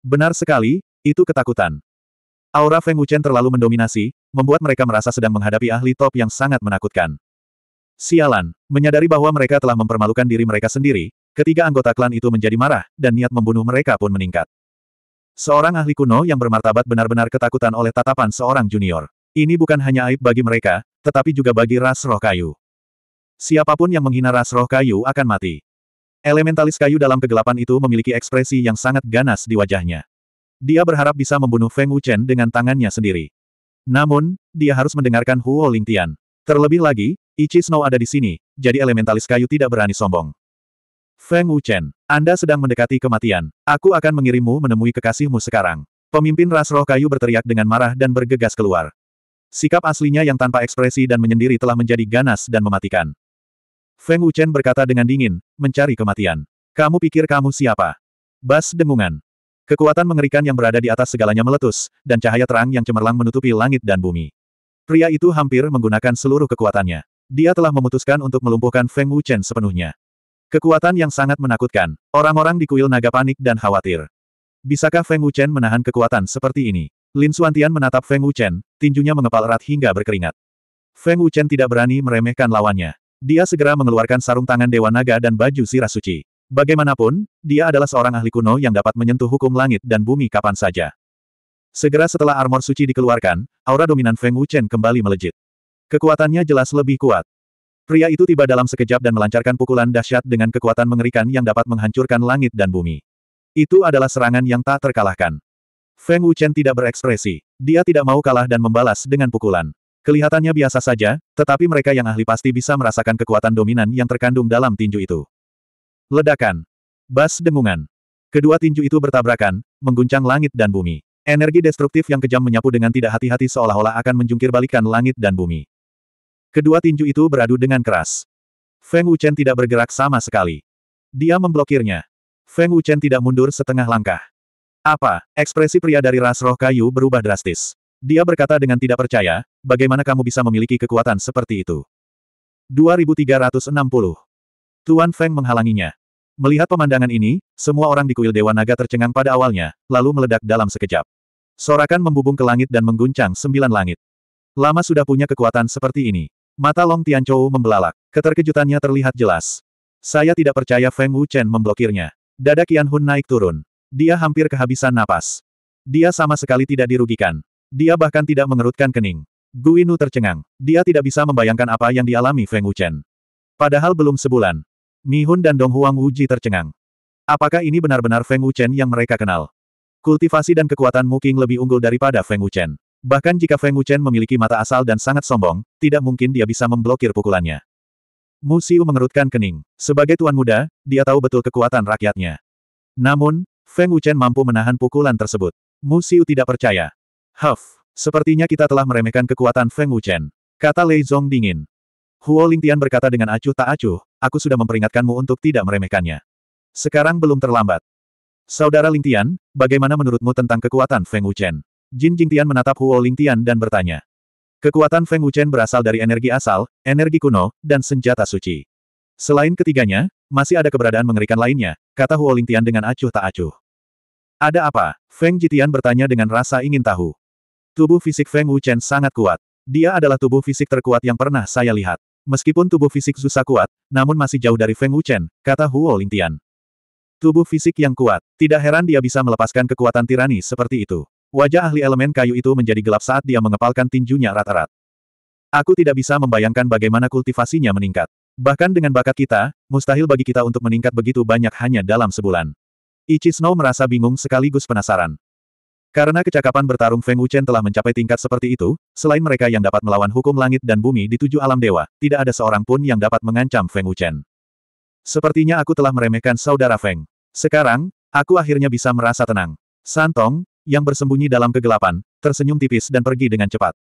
Benar sekali, itu ketakutan. Aura Feng Wuchen terlalu mendominasi, membuat mereka merasa sedang menghadapi ahli top yang sangat menakutkan. Sialan, menyadari bahwa mereka telah mempermalukan diri mereka sendiri, ketiga anggota klan itu menjadi marah, dan niat membunuh mereka pun meningkat. Seorang ahli kuno yang bermartabat benar-benar ketakutan oleh tatapan seorang junior. Ini bukan hanya aib bagi mereka, tetapi juga bagi ras roh kayu. Siapapun yang menghina ras roh kayu akan mati. Elementalis kayu dalam kegelapan itu memiliki ekspresi yang sangat ganas di wajahnya. Dia berharap bisa membunuh Feng Wuchen dengan tangannya sendiri. Namun, dia harus mendengarkan Huo Lingtian. Terlebih lagi, Ichi Snow ada di sini, jadi elementalis kayu tidak berani sombong. Feng Wuchen, Anda sedang mendekati kematian. Aku akan mengirimmu menemui kekasihmu sekarang. Pemimpin ras roh kayu berteriak dengan marah dan bergegas keluar. Sikap aslinya yang tanpa ekspresi dan menyendiri telah menjadi ganas dan mematikan. Feng Wuchen berkata dengan dingin, mencari kematian. Kamu pikir kamu siapa? Bas dengungan. Kekuatan mengerikan yang berada di atas segalanya meletus, dan cahaya terang yang cemerlang menutupi langit dan bumi. Pria itu hampir menggunakan seluruh kekuatannya. Dia telah memutuskan untuk melumpuhkan Feng Wuchen sepenuhnya. Kekuatan yang sangat menakutkan. Orang-orang di kuil naga panik dan khawatir. Bisakah Feng Wuchen menahan kekuatan seperti ini? Lin Suantian menatap Feng Wuchen, tinjunya mengepal erat hingga berkeringat. Feng Wuchen tidak berani meremehkan lawannya. Dia segera mengeluarkan sarung tangan Dewa Naga dan baju sirah suci. Bagaimanapun, dia adalah seorang ahli kuno yang dapat menyentuh hukum langit dan bumi kapan saja. Segera setelah armor suci dikeluarkan, aura dominan Feng Wuchen kembali melejit. Kekuatannya jelas lebih kuat. Pria itu tiba dalam sekejap dan melancarkan pukulan dahsyat dengan kekuatan mengerikan yang dapat menghancurkan langit dan bumi. Itu adalah serangan yang tak terkalahkan. Feng Wuchen tidak berekspresi. Dia tidak mau kalah dan membalas dengan pukulan. Kelihatannya biasa saja, tetapi mereka yang ahli pasti bisa merasakan kekuatan dominan yang terkandung dalam tinju itu. Ledakan. Bas dengungan. Kedua tinju itu bertabrakan, mengguncang langit dan bumi. Energi destruktif yang kejam menyapu dengan tidak hati-hati seolah-olah akan menjungkir balikan langit dan bumi. Kedua tinju itu beradu dengan keras. Feng Wuchen tidak bergerak sama sekali. Dia memblokirnya. Feng Wuchen tidak mundur setengah langkah. Apa? Ekspresi pria dari ras roh kayu berubah drastis. Dia berkata dengan tidak percaya, bagaimana kamu bisa memiliki kekuatan seperti itu? 2360. Tuan Feng menghalanginya. Melihat pemandangan ini, semua orang di kuil Dewa Naga tercengang pada awalnya, lalu meledak dalam sekejap. Sorakan membubung ke langit dan mengguncang sembilan langit. Lama sudah punya kekuatan seperti ini. Mata Long Tianchou membelalak. Keterkejutannya terlihat jelas. Saya tidak percaya Feng Wuchen memblokirnya. Dada Qian Hun naik turun. Dia hampir kehabisan napas. Dia sama sekali tidak dirugikan. Dia bahkan tidak mengerutkan kening. Guinu tercengang. Dia tidak bisa membayangkan apa yang dialami Feng Wuchen. Padahal belum sebulan, Mi Hun dan Dong Huang Wuji tercengang. Apakah ini benar-benar Feng Wuchen yang mereka kenal? Kultivasi dan kekuatan Muking lebih unggul daripada Feng Wuchen. Bahkan jika Feng Wuchen memiliki mata asal dan sangat sombong, tidak mungkin dia bisa memblokir pukulannya. Mu Siu mengerutkan kening. Sebagai tuan muda, dia tahu betul kekuatan rakyatnya. Namun, Feng Wuchen mampu menahan pukulan tersebut. Mu Siu tidak percaya. Huff, sepertinya kita telah meremehkan kekuatan Feng Wuchen. Kata Lei Zong dingin. Huo Lingtian berkata dengan acuh tak acuh, aku sudah memperingatkanmu untuk tidak meremehkannya. Sekarang belum terlambat. Saudara Lingtian, bagaimana menurutmu tentang kekuatan Feng Wuchen? Jin Jingtian menatap Huo Lingtian dan bertanya. Kekuatan Feng Wuchen berasal dari energi asal, energi kuno, dan senjata suci. Selain ketiganya, masih ada keberadaan mengerikan lainnya, kata Huo Lingtian dengan acuh tak acuh. Ada apa? Feng Jitian bertanya dengan rasa ingin tahu. Tubuh fisik Feng Wuchen sangat kuat. Dia adalah tubuh fisik terkuat yang pernah saya lihat. Meskipun tubuh fisik Zusa kuat, namun masih jauh dari Feng Wuchen, kata Huo Lingtian. Tubuh fisik yang kuat, tidak heran dia bisa melepaskan kekuatan tirani seperti itu. Wajah ahli elemen kayu itu menjadi gelap saat dia mengepalkan tinjunya rata rat Aku tidak bisa membayangkan bagaimana kultivasinya meningkat. Bahkan dengan bakat kita, mustahil bagi kita untuk meningkat begitu banyak hanya dalam sebulan. Ichi Snow merasa bingung sekaligus penasaran. Karena kecakapan bertarung Feng Wuchen telah mencapai tingkat seperti itu, selain mereka yang dapat melawan hukum langit dan bumi di tujuh alam dewa, tidak ada seorang pun yang dapat mengancam Feng Wuchen. Sepertinya aku telah meremehkan saudara Feng. Sekarang, aku akhirnya bisa merasa tenang. Santong, yang bersembunyi dalam kegelapan, tersenyum tipis dan pergi dengan cepat.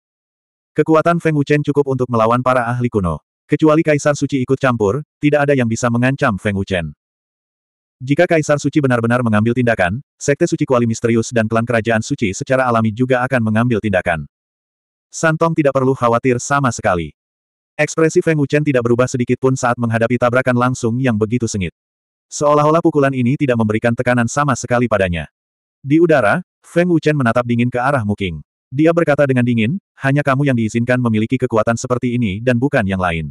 Kekuatan Feng Wuchen cukup untuk melawan para ahli kuno. Kecuali Kaisar Suci ikut campur, tidak ada yang bisa mengancam Feng Wuchen. Jika Kaisar Suci benar-benar mengambil tindakan, Sekte Suci Kuali Misterius dan klan Kerajaan Suci secara alami juga akan mengambil tindakan. Santong tidak perlu khawatir sama sekali. Ekspresi Feng Wuchen tidak berubah sedikit pun saat menghadapi tabrakan langsung yang begitu sengit. Seolah-olah pukulan ini tidak memberikan tekanan sama sekali padanya. Di udara, Feng Wuchen menatap dingin ke arah Muking. Dia berkata dengan dingin, hanya kamu yang diizinkan memiliki kekuatan seperti ini dan bukan yang lain.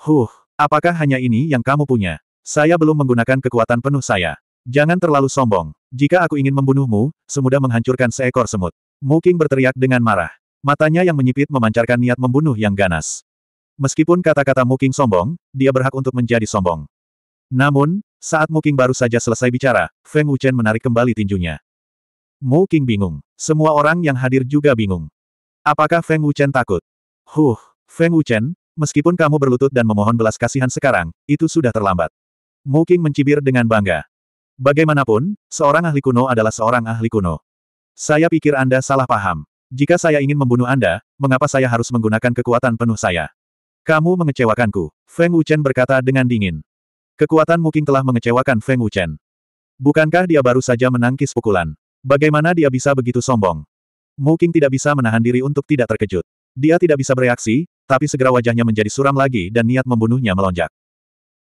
Huh, apakah hanya ini yang kamu punya? Saya belum menggunakan kekuatan penuh saya. Jangan terlalu sombong. Jika aku ingin membunuhmu, semudah menghancurkan seekor semut. Muking berteriak dengan marah. Matanya yang menyipit memancarkan niat membunuh yang ganas. Meskipun kata-kata Muking sombong, dia berhak untuk menjadi sombong. Namun, saat Muking baru saja selesai bicara, Feng Wuchen menarik kembali tinjunya. Muking bingung. Semua orang yang hadir juga bingung. Apakah Feng Wuchen takut? Huh, Feng Wuchen, meskipun kamu berlutut dan memohon belas kasihan sekarang, itu sudah terlambat. Mu Qing mencibir dengan bangga. Bagaimanapun, seorang ahli kuno adalah seorang ahli kuno. Saya pikir Anda salah paham. Jika saya ingin membunuh Anda, mengapa saya harus menggunakan kekuatan penuh saya? Kamu mengecewakanku, Feng Wuchen berkata dengan dingin. Kekuatan Mu Qing telah mengecewakan Feng Wuchen. Bukankah dia baru saja menangkis pukulan? Bagaimana dia bisa begitu sombong? Mu Qing tidak bisa menahan diri untuk tidak terkejut. Dia tidak bisa bereaksi, tapi segera wajahnya menjadi suram lagi dan niat membunuhnya melonjak.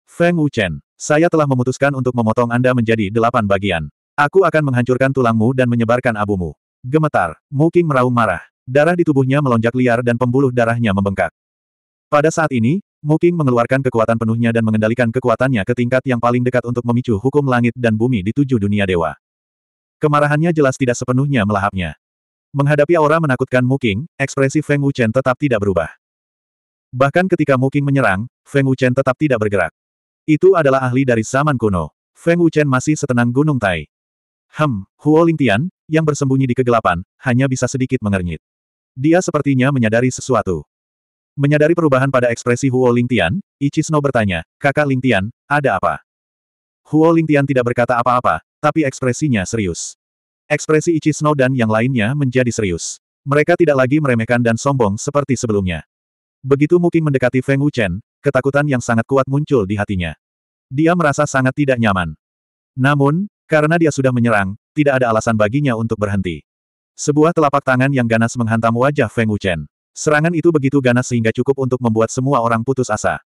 Feng Wuchen, saya telah memutuskan untuk memotong Anda menjadi delapan bagian. Aku akan menghancurkan tulangmu dan menyebarkan abumu. Gemetar, Muking meraung marah. Darah di tubuhnya melonjak liar dan pembuluh darahnya membengkak. Pada saat ini, Muking mengeluarkan kekuatan penuhnya dan mengendalikan kekuatannya ke tingkat yang paling dekat untuk memicu hukum langit dan bumi di tujuh dunia dewa. Kemarahannya jelas tidak sepenuhnya melahapnya. Menghadapi aura menakutkan Muking, ekspresi Feng Wuchen tetap tidak berubah. Bahkan ketika Muking menyerang, Feng Wuchen tetap tidak bergerak. Itu adalah ahli dari zaman kuno. Feng Wuchen masih setenang gunung Tai. Hem, Huo Lingtian, yang bersembunyi di kegelapan, hanya bisa sedikit mengernyit. Dia sepertinya menyadari sesuatu. Menyadari perubahan pada ekspresi Huo Lingtian, Ichisno bertanya, kakak Lingtian, ada apa? Huo Lingtian tidak berkata apa-apa, tapi ekspresinya serius. Ekspresi Ichisno dan yang lainnya menjadi serius. Mereka tidak lagi meremehkan dan sombong seperti sebelumnya. Begitu mungkin mendekati Feng Wuchen, ketakutan yang sangat kuat muncul di hatinya. Dia merasa sangat tidak nyaman. Namun, karena dia sudah menyerang, tidak ada alasan baginya untuk berhenti. Sebuah telapak tangan yang ganas menghantam wajah Feng Wuchen. Serangan itu begitu ganas sehingga cukup untuk membuat semua orang putus asa.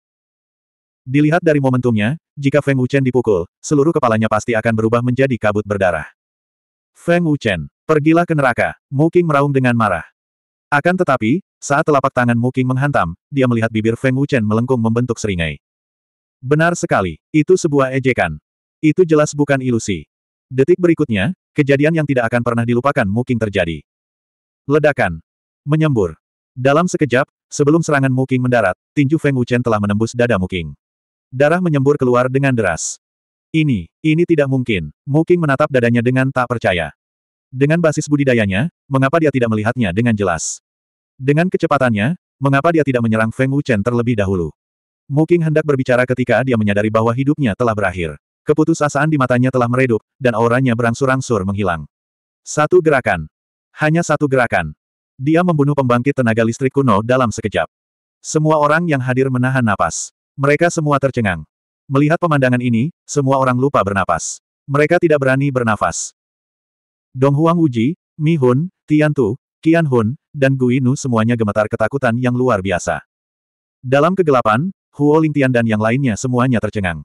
Dilihat dari momentumnya, jika Feng Wuchen dipukul, seluruh kepalanya pasti akan berubah menjadi kabut berdarah. Feng Wuchen, pergilah ke neraka, Mu Qing meraung dengan marah. Akan tetapi, saat telapak tangan Muking menghantam, dia melihat bibir Feng Wuchen melengkung membentuk seringai. Benar sekali, itu sebuah ejekan. Itu jelas bukan ilusi. Detik berikutnya, kejadian yang tidak akan pernah dilupakan Muking terjadi. Ledakan. Menyembur. Dalam sekejap, sebelum serangan Muking mendarat, tinju Feng Wuchen telah menembus dada Muking. Darah menyembur keluar dengan deras. Ini, ini tidak mungkin. Muking menatap dadanya dengan tak percaya. Dengan basis budidayanya, mengapa dia tidak melihatnya dengan jelas? Dengan kecepatannya, mengapa dia tidak menyerang Feng Wuchen terlebih dahulu? Muking hendak berbicara ketika dia menyadari bahwa hidupnya telah berakhir. Keputusasaan di matanya telah meredup, dan auranya berangsur-angsur menghilang. Satu gerakan. Hanya satu gerakan. Dia membunuh pembangkit tenaga listrik kuno dalam sekejap. Semua orang yang hadir menahan napas. Mereka semua tercengang. Melihat pemandangan ini, semua orang lupa bernapas. Mereka tidak berani bernafas. Dong Huang Wuji, Mi Hun, Tian Tu, Qian Hun, dan Gui Nu semuanya gemetar ketakutan yang luar biasa. Dalam kegelapan, Huo Lingtian dan yang lainnya semuanya tercengang.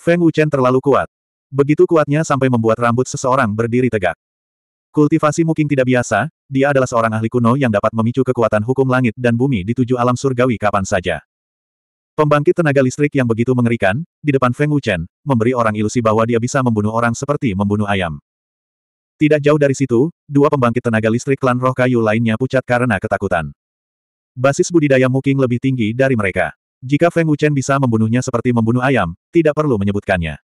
Feng Wuchen terlalu kuat. Begitu kuatnya sampai membuat rambut seseorang berdiri tegak. Kultivasi mungkin tidak biasa, dia adalah seorang ahli kuno yang dapat memicu kekuatan hukum langit dan bumi di tujuh alam surgawi kapan saja. Pembangkit tenaga listrik yang begitu mengerikan, di depan Feng Wuchen, memberi orang ilusi bahwa dia bisa membunuh orang seperti membunuh ayam. Tidak jauh dari situ, dua pembangkit tenaga listrik klan roh kayu lainnya pucat karena ketakutan. Basis budidaya Muking lebih tinggi dari mereka. Jika Feng Wuchen bisa membunuhnya seperti membunuh ayam, tidak perlu menyebutkannya.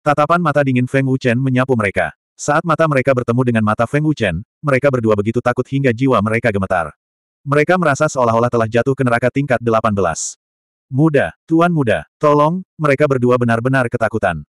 Tatapan mata dingin Feng Wuchen menyapu mereka. Saat mata mereka bertemu dengan mata Feng Wuchen, mereka berdua begitu takut hingga jiwa mereka gemetar. Mereka merasa seolah-olah telah jatuh ke neraka tingkat 18. Muda, Tuan Muda, tolong, mereka berdua benar-benar ketakutan.